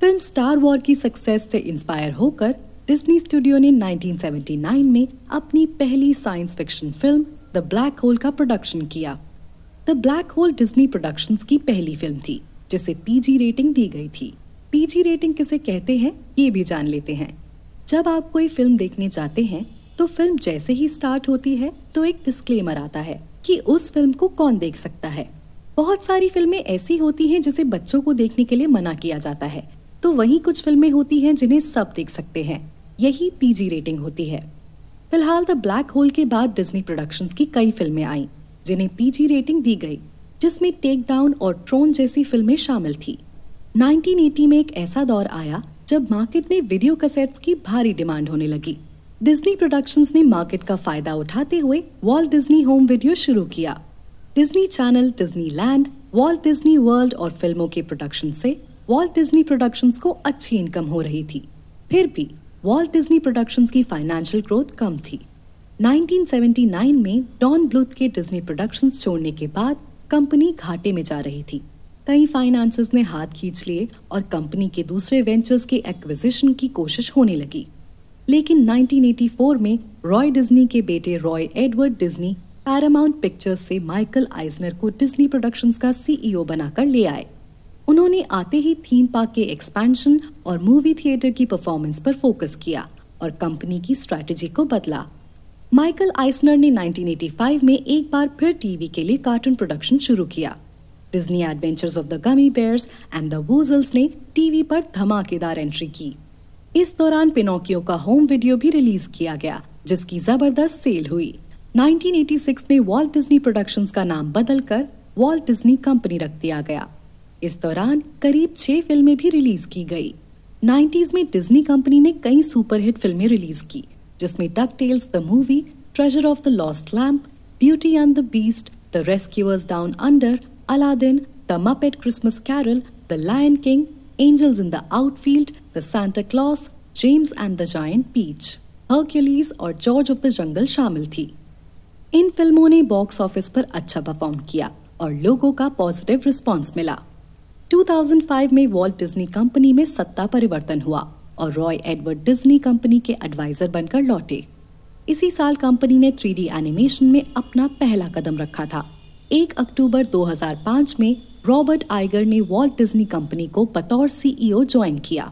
फिल्म स्टार वॉर की सक्सेस से इंस्पायर होकर डिज्नी स्टूडियो ने 1979 में अपनी पहली science fiction film the black hole का प्रोडक्शन किया the black hole Disney productions की पहली फिल्म थी जिसे पीजी रेटिंग दी गई थी पीजी रेटिंग किसे कहते हैं ये भी जान लेते हैं जब आप कोई फिल्म देखने जाते हैं तो फिल्म जैसे ही स्टार्ट होती है तो एक डिस्क्लेमर आता है कि उस फिल्म को कौन देख सकता है बहुत सारी फिल्में ऐसी होती हैं जिसे बच्चों को देखने के लिए मना किया जाता है तो वही कुछ फिल्में होती हैं जिन्हें सब देख सकते हैं यही पीजी रेटिंग होती है फिलहाल द ब्लैक होल के बाद डिज्नी प्रोडक्शंस की कई फिल्में आईं जिन्हें पीजी रेटिंग दी गई जिसमें टेक डाउन और ट्रोन जैसी फिल्में शामिल थी 1980 में एक ऐसा दौर आया जब मार्केट में वीडियो कैसेट्स की भारी डिमांड होने लगी डिज्नी प्रोडक्शंस ने मार्केट का फायदा उठाते हुए वॉल्ट डिज्नी होम वीडियो शुरू किया Disney channel Disneyland Walt Disney World और फिल्मों के प्रोडक्शन से वॉल्ट डिज्नी प्रोडक्शंस को अच्छी इनकम हो रही थी फिर भी वॉल्ट डिज्नी प्रोडक्शंस की फाइनेंशियल ग्रोथ कम थी 1979 में डॉन ब्लूथ के डिज्नी प्रोडक्शंस छोड़ने के बाद कंपनी घाटे में जा रही थी कई फाइनेंसर्स ने हाथ खींच लिए और कंपनी के दूसरे वेंचर्स के एक्विजिशन की कोशिश होने लगी लेकिन 1984 में रॉय डिज्नी के बेटे Roy Edward Disney Paramount pictures से माइकल आइजनर को डिज्नी प्रोडक्शंस का सीईओ e बनाकर ले आए उन्होंने आते ही थीम पार्क के एक्सपेंशन और मूवी थिएटर की परफॉर्मेंस पर फोकस किया और कंपनी की स्ट्रेटेजी को बदला माइकल आइसनर ने 1985 में एक बार फिर टीवी के लिए कार्टून प्रोडक्शन शुरू किया Disney adventures of the gummi bears and the wuzzles ने टीवी पर धमाकेदार एंट्री की इस दौरान पिनोकियो का होम वीडियो भी रिलीज किया गया जिसकी जबरदस्त सेल हुई 1986 में वॉल्ट डिज्नी प्रोडक्शंस का नाम बदलकर वॉल्ट डिज्नी कंपनी रख दिया गया इस दौरान करीब छह फिल्में भी रिलीज की गई 90s में डिज्नी कंपनी ने कई सुपरहिट फिल्में रिलीज की जिसमें duck tales the movie treasure of the lost lamp beauty and the beast the rescuers down under Aladdin the Muppet Christmas carol the lion king angels in the outfield the Santa Clause James and the giant peach Hercules और George of the jungle शामिल थी इन फिल्मों ने box office पर अच्छा perform किया और लोगों का पॉजिटिव रिस्पॉन्स मिला 2005 में वॉल्ट डिज्नी कंपनी में सत्ता परिवर्तन हुआ और रॉय एडवर्ड डिज्नी कंपनी के एडवाइजर बनकर लौटे इसी साल कंपनी ने थ्री एनिमेशन में अपना पहला कदम रखा था 1 अक्टूबर 2005 में रॉबर्ट आइगर ने वॉल्ट डिज्नी कंपनी को बतौर सीईओ ज्वाइन e किया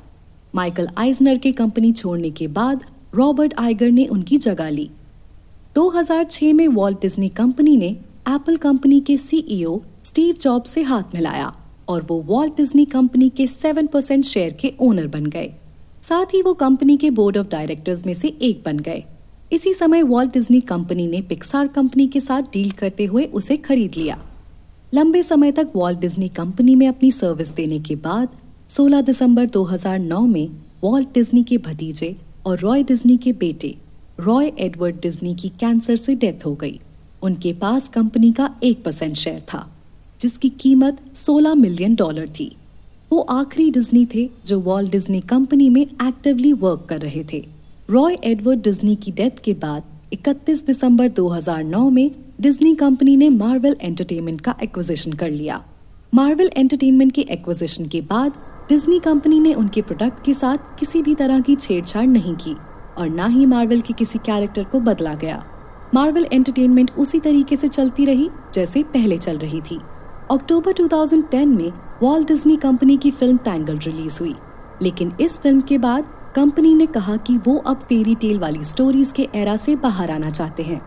माइकल आइजनर के कंपनी छोड़ने के बाद रॉबर्ट आइगर ने उनकी जगह ली 2006 में वॉल्ट डिज्नी कंपनी ने एप्पल कंपनी के सीईओ स्टीव जॉब से हाथ मिलाया और वो वॉल्ट डिज्नी कंपनी के 7 परसेंट शेयर के ओनर बन गए साथ ही वो कंपनी के बोर्ड ऑफ डायरेक्टर्स में से एक बन गए इसी समय वॉल्ट डिज्नी कंपनी ने पिक्सार कंपनी के साथ डील करते हुए उसे खरीद लिया लंबे समय तक वॉल्ट डिज्नी कंपनी में अपनी सर्विस देने के बाद 16 दिसंबर 2009 में वॉल्ट डिज्नी के भतीजे और रॉय डिज्नी के बेटे रॉय एडवर्ड डिज्नी की कैंसर से डेथ हो गई उनके पास कंपनी का एक परसेंट शेयर था जिसकी कीमत 16 मिलियन डॉलर थी वो आखिरी डिज्नी थे जो वॉल्ट डिज्नी कंपनी में एक्टिवली वर्क कर रहे थे रॉय एडवर्ड डिज्नी की डेथ के बाद 31 दिसंबर 2009 में डिज्नी कंपनी ने मार्वल एंटरटेनमेंट का एक्विजिशन कर लिया मार्वल एंटरटेनमेंट के एक्विजिशन के बाद डिज्नी कंपनी ने उनके प्रोडक्ट के साथ किसी भी तरह की छेड़छाड़ नहीं की और ना ही मार्वल के किसी कैरेक्टर को बदला गया मार्वल एंटरटेनमेंट उसी तरीके से चलती रही जैसे पहले चल रही थी अक्टूबर 2010 में वॉल डिज्नी कंपनी की फिल्म टैंगल रिलीज हुई लेकिन इस फिल्म के बाद कंपनी ने कहा कि वो अब फेरी टेल वाली स्टोरीज के एरा से बाहर आना चाहते हैं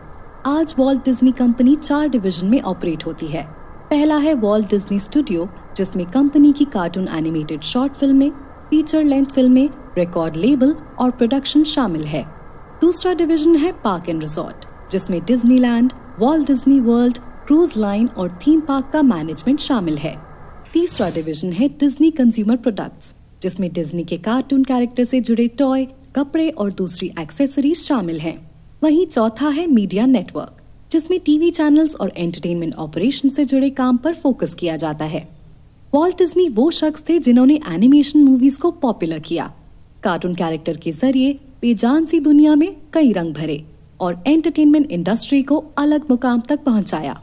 आज वॉल्ट डिज्नी कंपनी चार डिवीजन में ऑपरेट होती है पहला है वॉल्ट डिज्नी स्टूडियो जिसमें कंपनी की कार्टून एनिमेटेड शॉर्ट फिल्में फीचर लेंथ फिल्में रिकॉर्ड लेबल और प्रोडक्शन शामिल है दूसरा डिवीजन है पार्क एंड रिजॉर्ट जिसमें Disneyland Walt Disney World cruise line और थीम पार्क का मैनेजमेंट शामिल है तीसरा डिवीजन है डिज्नी कंज्यूमर प्रोडक्ट्स जिसमें डिज्नी के कार्टून कैरेक्टर से जुड़े टॉय कपड़े और दूसरी एक्सेसरीज शामिल हैं वहीं चौथा है मीडिया नेटवर्क जिसमें टीवी चैनल्स और एंटरटेनमेंट ऑपरेशन से जुड़े काम पर फोकस किया जाता है वॉल्ट डिज्नी वो शख्स थे जिन्होंने एनिमेशन मूवीज को पॉपुलर किया कार्टून कैरेक्टर के जरिए बेजान सी दुनिया में कई रंग भरे और एंटरटेनमेंट इंडस्ट्री को अलग मुकाम तक पहुंचाया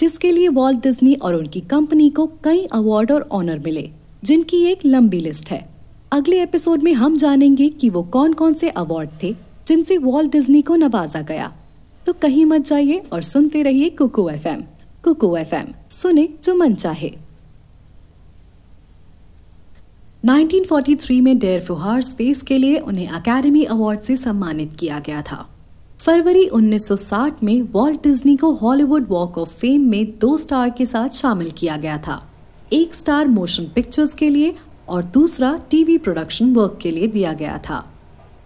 जिसके लिए वॉल्ट डिज्नी और उनकी कंपनी को कई अवार्ड और ऑनर मिले जिनकी एक लंबी लिस्ट है अगले एपिसोड में हम जानेंगे कि वो कौन कौन से अवार्ड थे जिनसे वॉल्ट डिज्नी को नवाजा गया तो कहीं मत जाइए और सुनते रहिए Kuku F M Kuku F M सुने जो मन चाहे 1943 में डेयर फुहार स्पेस के लिए उन्हें अकेडमी अवार्ड से सम्मानित किया गया था फरवरी 1960 में वॉल्ट डिज्नी को हॉलीवुड वॉक ऑफ फेम में दो स्टार के साथ शामिल किया गया था एक स्टार मोशन पिक्चर्स के लिए और दूसरा टीवी प्रोडक्शन वर्क के लिए दिया गया था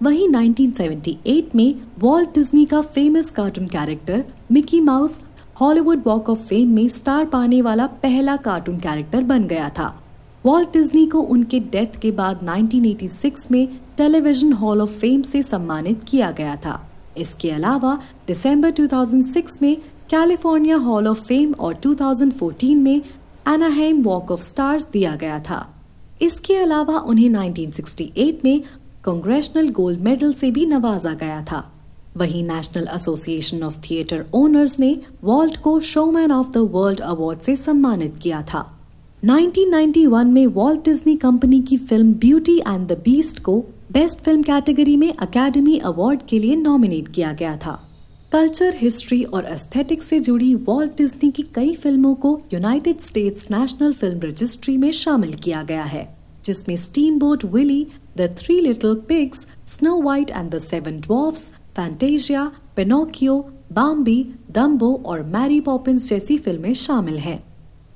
वहीं 1978 में वॉल्ट डिज्नी का famous cartoon character Mickey Mouse Hollywood walk of fame में स्टार पाने वाला पहला कार्टून कैरेक्टर बन गया था वॉल्ट डिज्नी को उनके डेथ के बाद 1986 में टेलीविजन हॉल ऑफ फेम से सम्मानित किया गया था इसके अलावा दिसंबर 2006 में कैलिफोर्निया हॉल ऑफ फेम और 2014 में एनाहेम वॉक ऑफ स्टार्स दिया गया था इसके अलावा उन्हें 1968 में कॉन्ग्रेशनल गोल्ड मेडल से भी नवाजा गया था वहीं national association of theatre owners ने वॉल्ट को showman of the world award से सम्मानित किया था 1991 में वॉल्ट डिज्नी कंपनी की film beauty and the beast को बेस्ट फिल्म कैटेगरी में अकेडमी अवार्ड के लिए नॉमिनेट किया गया था कल्चर हिस्ट्री और एस्थेटिक से जुड़ी वॉल्ट डिज्नी की कई फिल्मों को United States National Film Registry में शामिल किया गया है जिसमें steam boat Willie the Three Little Pigs Snow White and the Seven Dwarfs Fantasia Pinocchio Bambi Dumbo और मैरी पॉपिंस जैसी फिल्में शामिल हैं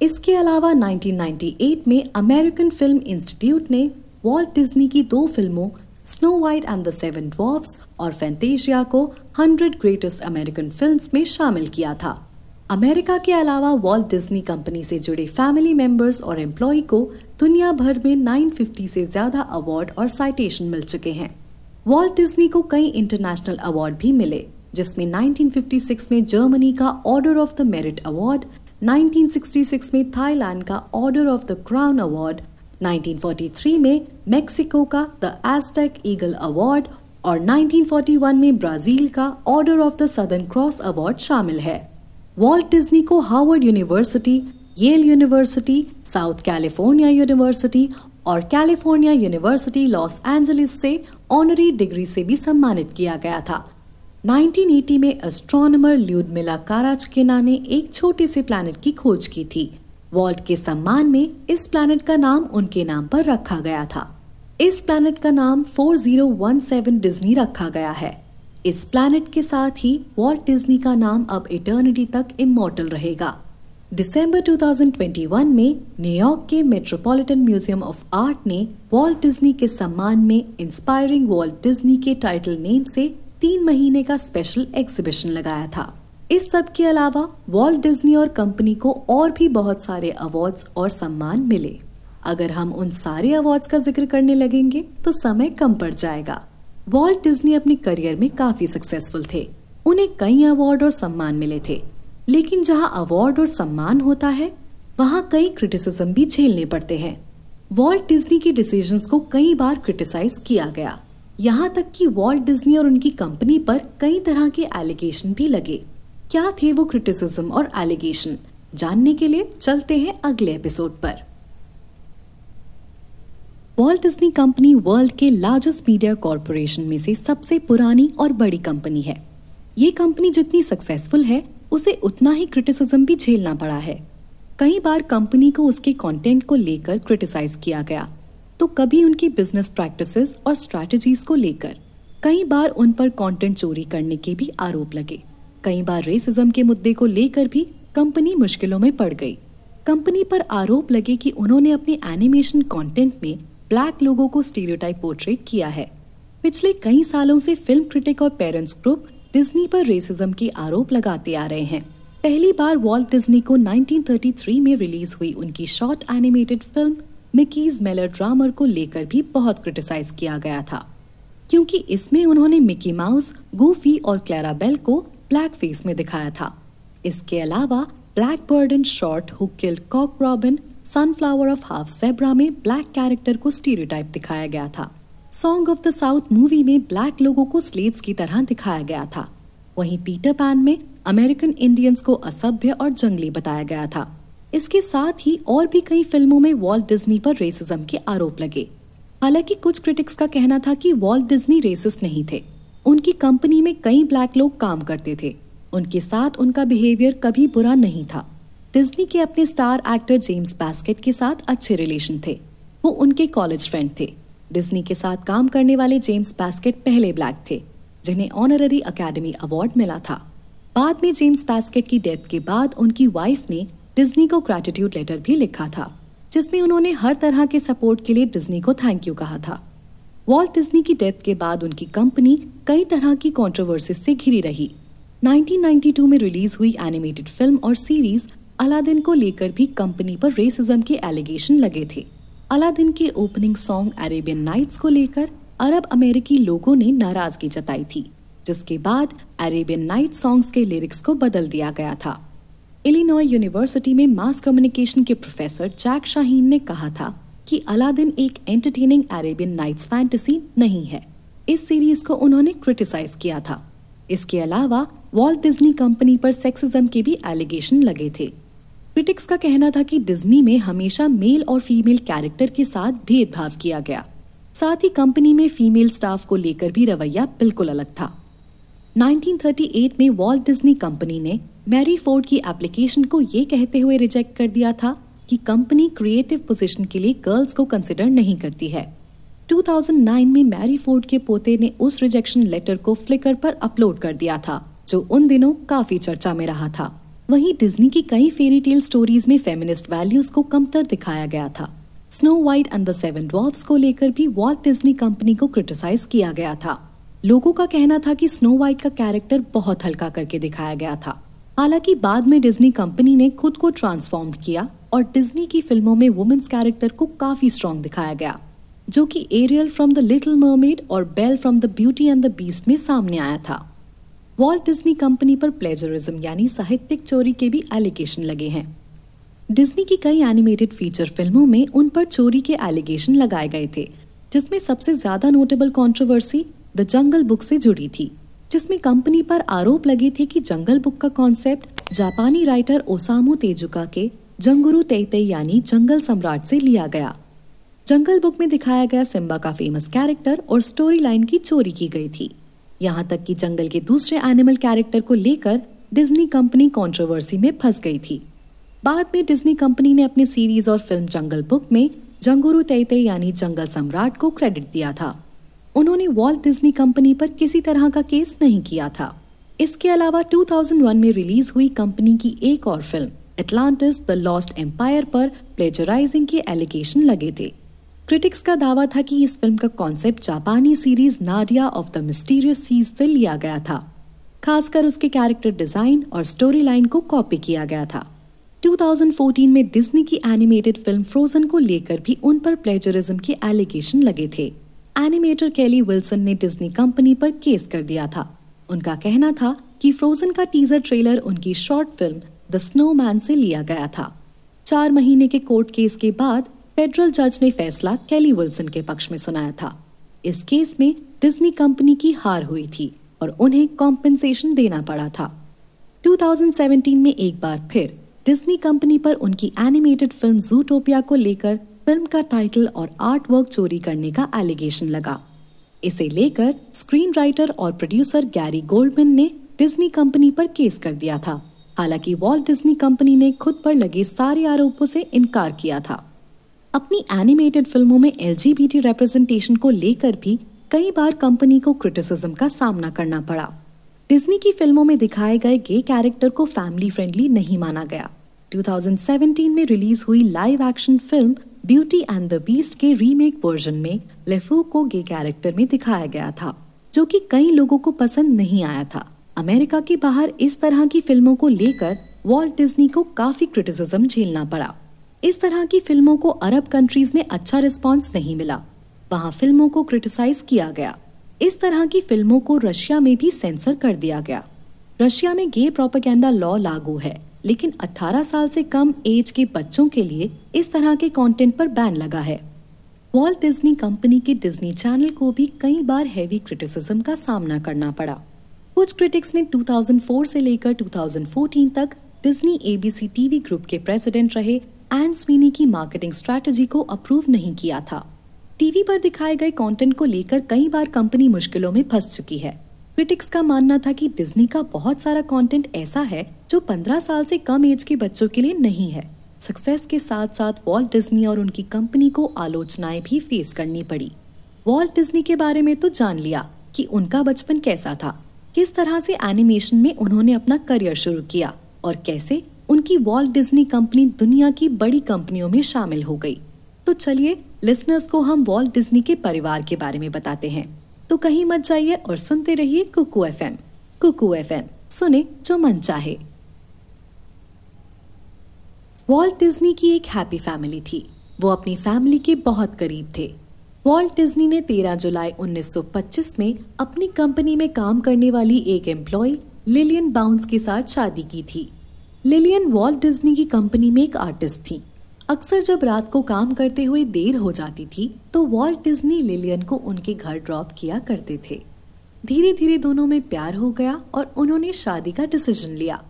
इसके अलावा 1998 में अमेरिकन फिल्म इंस्टीट्यूट ने वॉल्ट डिज्नी की दो फिल्मों Snow White and the Seven Dwarfs और फैंटेशिया को 100 ग्रेटेस्ट अमेरिकन फिल्म्स में शामिल किया था अमेरिका के अलावा वॉल्ट डिज्नी कंपनी से जुड़े फैमिली मेंबर्स और एम्प्लॉय को दुनिया भर में 950 से ज्यादा अवार्ड और साइटेशन मिल चुके हैं वॉल्ट डिज्नी को कई इंटरनेशनल अवार्ड भी मिले जिसमें 1956 में जर्मनी का Order of the Merit award 1966 में थाईलैंड का Order of the Crown award 1943 में मेक्सिको का द एस्टेक ईगल अवार्ड और 1941 में ब्राजील का Order of the Southern Cross award शामिल है वॉल्ट डिज्नी को Harvard University Yale University South California University और कैलिफोर्निया यूनिवर्सिटी लॉस एंजलिस से ऑनरी डिग्री से भी सम्मानित किया गया था 1980 में एस्ट्रोनमर ल्यूडमिला काराचकेना ने एक छोटे से प्लैनेट की खोज की थी वॉल्ट के सम्मान में इस प्लैनेट का नाम उनके नाम पर रखा गया था इस प्लैनेट का नाम 4017 डिज्नी रखा गया है इस प्लैनेट के साथ ही वॉल्ट डिज्नी का नाम अब इटर्निटी तक इमोटल रहेगा दिसंबर 2021 में न्यूयॉर्क के मेट्रोपॉलिटन म्यूजियम ऑफ आर्ट ने वॉल्ट डिज्नी के सम्मान में इंस्पायरिंग वॉल्ट डिज्नी के टाइटल नेम से तीन महीने का स्पेशल एग्जीबिशन लगाया था इस सब के अलावा वॉल्ट डिज्नी और कंपनी को और भी बहुत सारे अवार्ड्स और सम्मान मिले अगर हम उन सारे अवार्ड्स का जिक्र करने लगेंगे तो समय कम पड़ जाएगा वॉल्ट डिज्नी अपने करियर में काफी सक्सेसफुल थे उन्हें कई अवार्ड और सम्मान मिले थे लेकिन जहाँ अवार्ड और सम्मान होता है वहाँ कई क्रिटिसिज्म भी झेलने पड़ते हैं वॉल्ट डिज्नी के डिसीजन को कई बार क्रिटिसाइज किया गया यहाँ तक कि वॉल्ट डिज्नी और उनकी कंपनी पर कई तरह के एलिगेशन भी लगे क्या थे वो क्रिटिसिज्म और एलिगेशन जानने के लिए चलते हैं अगले एपिसोड पर वॉल्ट डिज्नी कंपनी वर्ल्ड के लार्जेस्ट मीडिया कॉरपोरेशन में से सबसे पुरानी और बड़ी कंपनी है ये कंपनी जितनी सक्सेसफुल है उसे उतना ही क्रिटिसिज्म भी झेलना पड़ा है कई बार कंपनी को उसके कंटेंट को लेकर क्रिटिसाइज किया गया तो कभी उनकी बिजनेस प्रैक्टिसेस और स्ट्रैटेजीज को लेकर कई बार उन पर कंटेंट चोरी करने के भी आरोप लगे कई बार रेसिज्म के मुद्दे को लेकर भी कंपनी मुश्किलों में पड़ गई कंपनी पर आरोप लगे कि उन्होंने अपने एनिमेशन कंटेंट में ब्लैक लोगों को स्टीरियोटाइप पोर्ट्रेट किया है पिछले कई सालों से फिल्म क्रिटिक और पेरेंट्स ग्रुप डिज्नी पर रेसिज्म के आरोप लगाते आ रहे हैं पहली बार वॉल्ट डिज्नी को 1933 में रिलीज हुई उनकी short animated film Mickey's Mellerdrammer को लेकर भी बहुत क्रिटिसाइज किया गया था क्योंकि इसमें उन्होंने मिकी माउस गूफी और क्लैरा बेल को ब्लैक फेस में दिखाया था इसके अलावा black bird in short who killed Cock Robin sunflower of half zebra में ब्लैक कैरेक्टर को स्टीरियोटाइप दिखाया गया था Song of the South movie में ब्लैक लोगों को स्लेव्स की तरह दिखाया गया था वहीं पीटर पैन में अमेरिकन इंडियंस को असभ्य और जंगली बताया गया था इसके साथ ही और भी कई फिल्मों में वॉल्ट डिज्नी पर रेसिज्म के आरोप लगे हालांकि कुछ क्रिटिक्स का कहना था कि वॉल्ट डिज्नी रेसिस्ट नहीं थे उनकी कंपनी में कई ब्लैक लोग काम करते थे उनके साथ उनका बिहेवियर कभी बुरा नहीं था डिज्नी के अपने स्टार एक्टर जेम्स बास्केट के साथ अच्छे रिलेशन थे वो उनके कॉलेज फ्रेंड थे डिज्नी के साथ काम करने वाले जेम्स बास्केट पहले ब्लैक थे जिन्हें ऑनररी अकेडमी अवार्ड मिला था बाद में जेम्स बास्केट की डेथ के बाद उनकी वाइफ ने डिज्नी को ग्रेटिट्यूड लेटर भी लिखा था जिसमें उन्होंने हर तरह के सपोर्ट के लिए डिज्नी को थैंक यू कहा था वॉल्ट डिज्नी की डेथ के बाद उनकी कंपनी कई तरह की कॉन्ट्रोवर्सीज से घिरी रही 1992 में रिलीज हुई एनिमेटेड फिल्म और सीरीज अलादीन को लेकर भी कंपनी पर रेसिज्म के एलिगेशन लगे थे अलादीन के ओपनिंग सॉन्ग अरेबियन नाइट्स को लेकर अरब अमेरिकी लोगों ने नाराजगी जताई थी जिसके बाद अरेबियन नाइट सॉन्ग्स के लिरिक्स को बदल दिया गया था इलिनॉय यूनिवर्सिटी में मास कम्युनिकेशन के प्रोफेसर जैक शाहीन ने कहा था कि अलादीन एक एंटरटेनिंग अरेबियन नाइट्स फैंटेसी नहीं है इस सीरीज को उन्होंने क्रिटिसाइज किया था इसके अलावा वॉल्ट डिज्नी कंपनी पर सेक्सिज्म के भी एलिगेशन लगे थे क्रिटिक्स का कहना था कि डिज्नी में हमेशा मेल और फीमेल कैरेक्टर के साथ भेदभाव किया गया साथ ही कंपनी में फीमेल स्टाफ को लेकर भी रवैया बिल्कुल अलग था 1938 में वॉल्ट डिज्नी कंपनी ने मैरी फोर्ड की एप्लीकेशन को ये कहते हुए रिजेक्ट कर दिया था कि कंपनी क्रिएटिव पोजीशन के लिए गर्ल्स को कंसिडर नहीं करती है 2009 में मैरी फोर्ड के पोते ने उस रिजेक्शन लेटर को फ्लिकर पर अपलोड कर दिया था जो उन दिनों काफी चर्चा में रहा था वहीं डिज्नी की कई फेरी टेल स्टोरीज में फेमिनिस्ट वैल्यूज को कमतर दिखाया गया था Snow White and the Seven Dwarfs को लेकर भी वॉल्ट डिज्नी कंपनी को क्रिटिसाइज किया गया था लोगों का कहना था कि स्नो वाइट का कैरेक्टर बहुत हल्का करके दिखाया गया था हालांकि बाद में डिज्नी कंपनी ने खुद को ट्रांसफॉर्म किया और डिज्नी की फिल्मों में वुमेन्स कैरेक्टर को काफ़ी स्ट्रॉन्ग दिखाया गया जो कि Ariel from the Little Mermaid और Belle from the Beauty and the Beast में सामने आया था वॉल्ट डिज्नी कंपनी पर प्लेजरिज्म यानी साहित्यिक चोरी के भी एलिगेशन लगे हैं डिज्नी की कई एनिमेटेड फीचर फिल्मों में उन पर चोरी के एलिगेशन लगाए गए थे जिसमें सबसे ज़्यादा notable controversy the jungle Book से जुड़ी थी जिसमें कंपनी पर आरोप लगे थे कि जंगल बुक का कॉन्सेप्ट जापानी राइटर ओसामो तेजुका के जंगुरु तेते यानी जंगल सम्राट से लिया गया जंगल बुक में दिखाया गया सिम्बा का फेमस कैरेक्टर और स्टोरी लाइन की चोरी की गई थी यहाँ तक कि जंगल के दूसरे एनिमल कैरेक्टर को लेकर डिज्नी कंपनी कंट्रोवर्सी में फंस गई थी बाद में डिज्नी कंपनी ने अपनी सीरीज और फिल्म जंगल बुक में जंगुरु तेते यानी जंगल सम्राट को क्रेडिट दिया था उन्होंने वॉल्ट डिज्नी कंपनी पर किसी तरह का केस नहीं किया था इसके अलावा 2001 में रिलीज हुई कंपनी की एक और film Atlantis the Lost Empire पर प्लेजराइजिंग के एलिगेशन लगे थे क्रिटिक्स का दावा था कि इस फिल्म का कॉन्सेप्ट जापानी सीरीज नारिया ऑफ द मिस्टीरियस सीज से लिया गया था खासकर उसके कैरेक्टर डिजाइन और स्टोरी लाइन को कॉपी किया गया था 2014 में डिज्नी की एनिमेटेड फिल्म फ्रोजन को लेकर भी उन पर प्लेजरिज्म के एलिगेशन लगे थे एनिमेटर केली विल्सन ने डिज्नी कंपनी पर केस कर दिया था उनका कहना था कि फ्रोजन का टीजर ट्रेलर उनकी शॉर्ट फिल्म द स्नोमैन से लिया गया था चार महीने के कोर्ट केस के बाद फेडरल जज ने फैसला कैली विल्सन के पक्ष में सुनाया था इस केस में डिज्नी कंपनी की हार हुई थी और उन्हें कॉम्पेंसेशन देना पड़ा था 2017 में एक बार फिर डिज्नी कंपनी पर उनकी एनिमेटेड फिल्म जूटोपिया को लेकर फिल्म का टाइटल और आर्ट वर्क चोरी करने का एलिगेशन लगा इसे लेकर स्क्रीन राइटर और प्रोड्यूसर गैरी गोल्डमैन ने डिज्नी कंपनी पर केस कर दिया था हालांकि वॉल्ट डिज्नी कंपनी ने खुद पर लगे सारे आरोपों से इनकार किया था अपनी एनिमेटेड फिल्मों में एल रिप्रेजेंटेशन को लेकर भी कई बार कंपनी को क्रिटिसिज्म का सामना करना पड़ा डिज्नी की फिल्मों में दिखाए गए गे कैरेक्टर को फैमिली फ्रेंडली नहीं माना गया 2017 में रिलीज हुई live action film beauty and the Beast के रीमेक वर्जन में लेफू को गे कैरेक्टर में दिखाया गया था जो कि कई लोगों को पसंद नहीं आया था अमेरिका के बाहर इस तरह की फिल्मों को लेकर वॉल्ट डिज्नी को काफी क्रिटिसिज्म झेलना पड़ा इस तरह की फिल्मों को अरब कंट्रीज में अच्छा रिस्पॉन्स नहीं मिला वहाँ फिल्मों को क्रिटिसाइज किया गया इस तरह की फिल्मों को रशिया में भी सेंसर कर दिया गया रशिया में गे प्रोपेगेंडा लॉ लागू है लेकिन 18 साल से कम एज के बच्चों के लिए इस तरह के कंटेंट पर बैन लगा है वॉल्ट डिज्नी कंपनी के डिज्नी चैनल को भी कई बार हैवी क्रिटिसिज्म का सामना करना पड़ा कुछ क्रिटिक्स ने 2004 से लेकर 2014 तक डिज्नी एबीसी टीवी ग्रुप के प्रेसिडेंट रहे एन स्वीनी की मार्केटिंग स्ट्रैटेजी को अप्रूव नहीं किया था टीवी पर दिखाए गए कंटेंट को लेकर कई बार कंपनी मुश्किलों में फंस चुकी है क्रिटिक्स का मानना था कि डिज्नी का बहुत सारा कंटेंट ऐसा है जो 15 साल से कम एज के बच्चों के लिए नहीं है सक्सेस के साथ साथ वॉल्ट डिज्नी और उनकी कंपनी को आलोचनाएं भी फेस करनी पड़ी वॉल्ट डिज्नी के बारे में तो जान लिया कि उनका बचपन कैसा था किस तरह से एनिमेशन में उन्होंने अपना करियर शुरू किया और कैसे उनकी वॉल्ट डिज्नी कंपनी दुनिया की बड़ी कंपनियों में शामिल हो गई तो चलिए लिसनर्स को हम वॉल्ट डिज्नी के परिवार के बारे में बताते हैं तो कहीं मत जाइए और सुनते रहिए Kuku F M Kuku F M सुने जो मन चाहे वॉल्ट डिज्नी की एक हैप्पी फैमिली थी वो अपनी फैमिली के बहुत करीब थे वॉल्ट डिज्नी ने 13 जुलाई 1925 में अपनी कंपनी में काम करने वाली एक एम्प्लॉय लिलियन बाउंस के साथ शादी की थी लिलियन वॉल्ट डिज्नी की कंपनी में एक आर्टिस्ट थी अक्सर जब रात को काम करते हुए देर हो जाती थी तो वॉल्ट डिज्नी लिलियन को उनके घर ड्रॉप किया करते थे धीरे धीरे दोनों में प्यार हो गया और उन्होंने शादी का डिसीजन लिया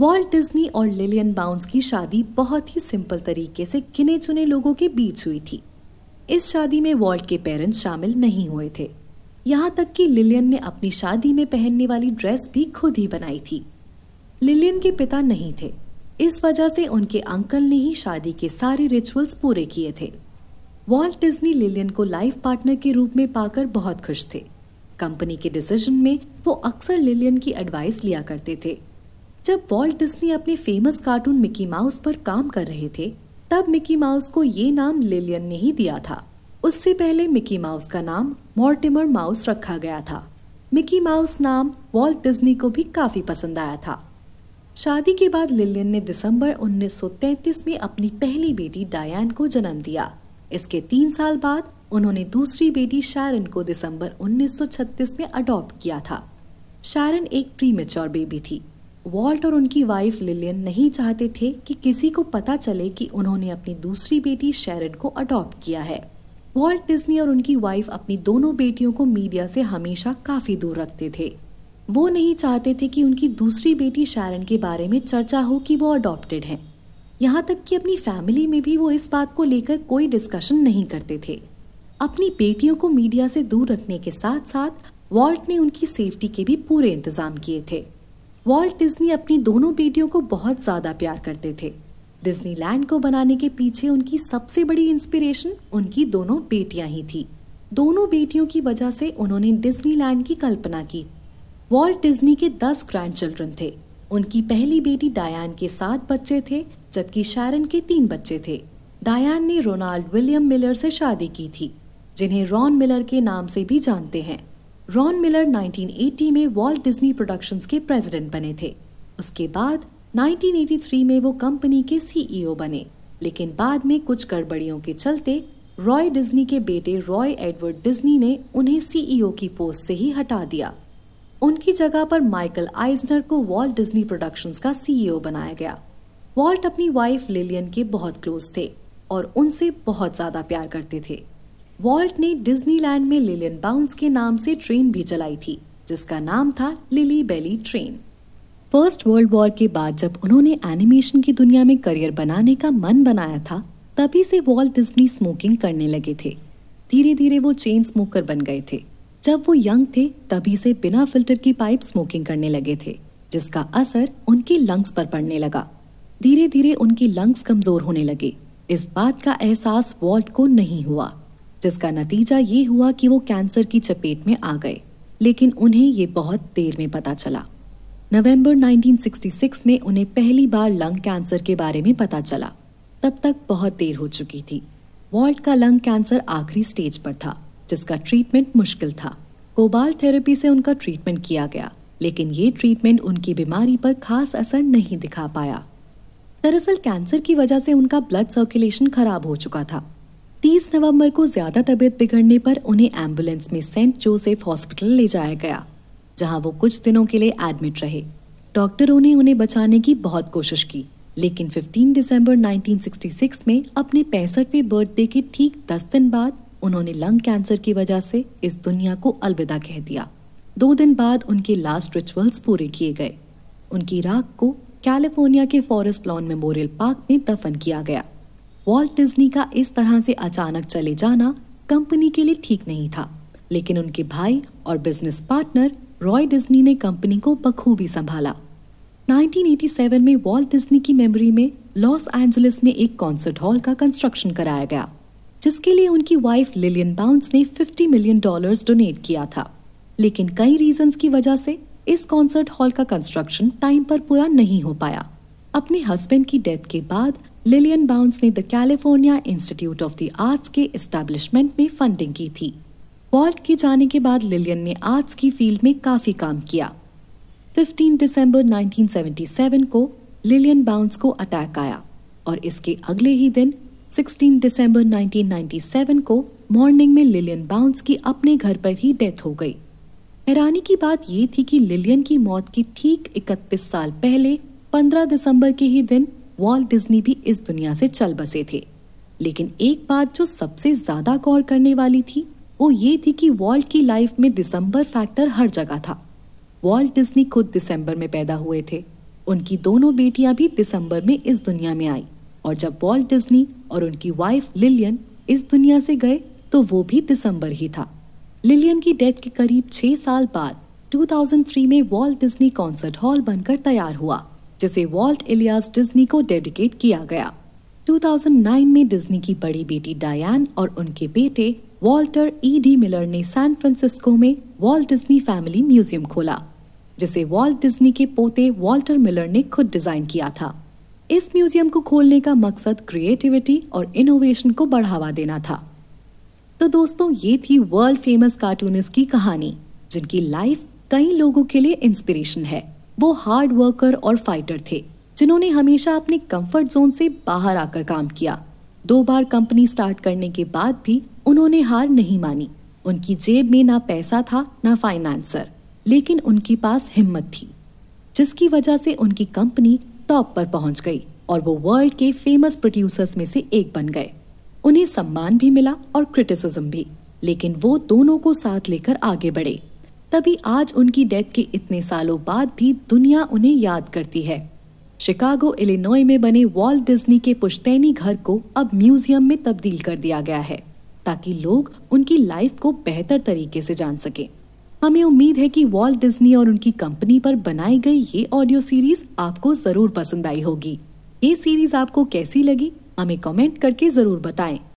वॉल्ट डिज्नी और लिलियन बाउंस की शादी बहुत ही सिंपल तरीके से गिने चुने लोगों के बीच हुई थी इस शादी में वॉल्ट के पेरेंट्स शामिल नहीं हुए थे यहाँ तक कि लिलियन ने अपनी शादी में पहनने वाली ड्रेस भी खुद ही बनाई थी लिलियन के पिता नहीं थे इस वजह से उनके अंकल ने ही शादी के सारे रिचुअल्स पूरे किए थे वॉल्ट डिज्नी लिलियन को लाइफ पार्टनर के रूप में पाकर बहुत खुश थे कंपनी के डिसीजन में वो अक्सर लिलियन की एडवाइस लिया करते थे जब वॉल्ट डिज्नी अपने फेमस कार्टून मिकी माउस पर काम कर रहे थे तब मिकी माउस को ये नाम लिलियन ने ही दिया था उससे पहले मिकी माउस का नाम मोर्टिमर माउस रखा गया था मिकी माउस नाम वॉल्ट डिज्नी को भी काफी पसंद आया था शादी के बाद लिलियन ने दिसंबर 1933 में अपनी पहली बेटी डायन को जन्म दिया इसके तीन साल बाद उन्होंने दूसरी बेटी शारन को दिसंबर 1936 में अडॉप्ट किया था शारन एक प्रीमेच्योर बेबी थी वॉल्ट और उनकी वाइफ लिलियन नहीं चाहते थे कि किसी को पता चले कि उन्होंने अपनी दूसरी बेटी शेरड को अडॉप्ट किया है वॉल्ट डिज्नी और उनकी वाइफ अपनी दोनों बेटियों को मीडिया से हमेशा काफी दूर रखते थे वो नहीं चाहते थे कि उनकी दूसरी बेटी शारन के बारे में चर्चा हो कि वो अडॉप्टेड हैं यहाँ तक कि अपनी फैमिली में भी वो इस बात को लेकर कोई डिस्कशन नहीं करते थे अपनी बेटियों को मीडिया से दूर रखने के साथ साथ वॉल्ट ने उनकी सेफ्टी के भी पूरे इंतजाम किए थे वॉल्ट डिज्नी अपनी दोनों बेटियों को बहुत ज़्यादा प्यार करते थे डिज्नीलैंड को बनाने के पीछे उनकी सबसे बड़ी इंस्पिरेशन उनकी दोनों बेटियां ही थी दोनों बेटियों की वजह से उन्होंने डिज्नीलैंड की कल्पना की वॉल्ट डिज्नी के दस ग्रैंड चिल्ड्रन थे उनकी पहली बेटी डायन के सात बच्चे थे जबकि शारन के तीन बच्चे थे डायन ने रोनाल्ड विलियम मिलर से शादी की थी जिन्हें रॉन मिलर के नाम से भी जानते हैं रॉन मिलर 1980 में वॉल्ट डिज्नी प्रोडक्शंस के प्रेसिडेंट बने थे उसके बाद 1983 में वो कंपनी के सीईओ e बने लेकिन बाद में कुछ गड़बड़ियों के चलते रॉय डिज्नी के बेटे रॉय एडवर्ड डिज्नी ने उन्हें सीईओ e की पोस्ट से ही हटा दिया उनकी जगह पर माइकल आइजनर को वॉल्ट डिज्नी प्रोडक्शंस का सीईओ e बनाया गया वॉल्ट अपनी वाइफ लिलियन के बहुत क्लोज थे और उनसे बहुत ज्यादा प्यार करते थे वॉल्ट ने डिज्नीलैंड में लिलियन बाउंस के नाम से ट्रेन भी चलाई थी जिसका नाम था Lilly Belle train First World War के बाद जब उन्होंने एनिमेशन की दुनिया में करियर बनाने का मन बनाया था तभी से वॉल्ट डिज्नी स्मोकिंग करने लगे थे धीरे धीरे वो चेन स्मोकर बन गए थे जब वो यंग थे तभी से बिना फिल्टर की पाइप स्मोकिंग करने लगे थे जिसका असर उनके लंग्स पर पड़ने लगा धीरे धीरे उनके लंग्स कमजोर होने लगे इस बात का एहसास वॉल्ट को नहीं हुआ जिसका नतीजा ये हुआ कि वो कैंसर की चपेट में आ गए लेकिन उन्हें ये बहुत देर में पता चला नवंबर 1966 में उन्हें पहली बार लंग कैंसर के बारे में पता चला तब तक बहुत देर हो चुकी थी वॉल्ट का लंग कैंसर आखिरी स्टेज पर था जिसका ट्रीटमेंट मुश्किल था कोबाल थेरेपी से उनका ट्रीटमेंट किया गया लेकिन ये ट्रीटमेंट उनकी बीमारी पर खास असर नहीं दिखा पाया दरअसल कैंसर की वजह से उनका ब्लड सर्कुलेशन खराब हो चुका था तीस नवंबर को ज़्यादा तबीयत बिगड़ने पर उन्हें एम्बुलेंस में सेंट जोसेफ हॉस्पिटल ले जाया गया जहां वो कुछ दिनों के लिए एडमिट रहे डॉक्टरों ने उन्हें बचाने की बहुत कोशिश की लेकिन 15 दिसंबर 1966 में अपने पैंसठवें बर्थडे के ठीक दस दिन बाद उन्होंने लंग कैंसर की वजह से इस दुनिया को अलविदा कह दिया दो दिन बाद उनके लास्ट रिचुअल्स पूरे किए गए उनकी राख को कैलिफोर्निया के फॉरेस्ट लॉन मेमोरियल पार्क में दफन किया गया वॉल्ट डिज्नी का इस तरह से अचानक चले जाना कंपनी के लिए ठीक नहीं था लेकिन उनके भाई और बिजनेस पार्टनर रॉय डिज्नी ने कंपनी को बखूबी संभाला 1987 में वॉल्ट डिज्नी की मेमोरी में लॉस एंजलिस में एक कॉन्सर्ट हॉल का कंस्ट्रक्शन कराया गया जिसके लिए उनकी वाइफ लिलियन बाउंस ने 50 मिलियन डॉलर्स डोनेट किया था लेकिन कई रीजंस की वजह से इस कॉन्सर्ट हॉल का कंस्ट्रक्शन टाइम पर पूरा नहीं हो पाया अपने हस्बैंड की डेथ के बाद लिलियन बाउंस ने the California Institute of the Arts के एस्टेब्लिशमेंट में फंडिंग की थी वॉल्ट के जाने के बाद लिलियन ने आर्ट्स की फील्ड में काफ़ी काम किया 15 दिसंबर 1977 को लिलियन बाउंस को अटैक आया और इसके अगले ही दिन 16 दिसंबर 1997 को मॉर्निंग में लिलियन बाउंस की अपने घर पर ही डेथ हो गई हैरानी की बात ये थी कि लिलियन की मौत की ठीक 31 साल पहले 15 दिसंबर के ही दिन वॉल्ट डिज्नी भी इस दुनिया से चल बसे थे लेकिन एक बात जो सबसे ज्यादा गौर करने वाली थी वो ये थी कि वॉल्ट की लाइफ में दिसंबर फैक्टर हर जगह था वॉल्ट डिज्नी खुद दिसंबर में पैदा हुए थे उनकी दोनों बेटियां भी दिसंबर में इस दुनिया में आई और जब वॉल्ट डिज्नी और उनकी वाइफ लिलियन इस दुनिया से गए तो वो भी दिसंबर ही था लिलियन की डेथ के करीब छह साल बाद 2003 में वॉल्ट डिज्नी कॉन्सर्ट हॉल बनकर तैयार हुआ जिसे वॉल्ट इलियास डिज्नी को डेडिकेट किया गया 2009 में डिज्नी की बड़ी बेटी डायन और उनके बेटे वॉल्टर ई डी मिलर ने सैन फ्रांसिस्को में वॉल्ट डिज्नी फैमिली म्यूजियम खोला जिसे वॉल्ट डिज्नी के पोते वॉल्टर मिलर ने खुद डिजाइन किया था इस म्यूजियम को खोलने का मकसद क्रिएटिविटी और इनोवेशन को बढ़ावा देना था तो दोस्तों ये थी वर्ल्ड फेमस कार्टूनिस्ट की कहानी जिनकी लाइफ कई लोगों के लिए इंस्पिरेशन है वो हार्ड वर्कर और फाइटर थे जिन्होंने हमेशा अपने कंफर्ट जोन से बाहर आकर काम किया दो बार कंपनी स्टार्ट करने के बाद भी उन्होंने हार नहीं मानी उनकी जेब में ना पैसा था ना फाइनेंसर लेकिन उनके पास हिम्मत थी जिसकी वजह से उनकी कंपनी टॉप पर पहुंच गई और वो वर्ल्ड के फेमस प्रोड्यूसर्स में से एक बन गए उन्हें सम्मान भी मिला और क्रिटिसिज्म भी लेकिन वो दोनों को साथ लेकर आगे बढ़े तभी आज उनकी डेथ के इतने सालों बाद भी दुनिया उन्हें याद करती है शिकागो इलिनॉय में बने वॉल्ट डिज्नी के पुश्तैनी घर को अब म्यूजियम में तब्दील कर दिया गया है ताकि लोग उनकी लाइफ को बेहतर तरीके से जान सके हमें उम्मीद है कि वॉल्ट डिज्नी और उनकी कंपनी पर बनाई गई ये ऑडियो सीरीज आपको जरूर पसंद आई होगी ये सीरीज आपको कैसी लगी हमें कमेंट करके जरूर बताएं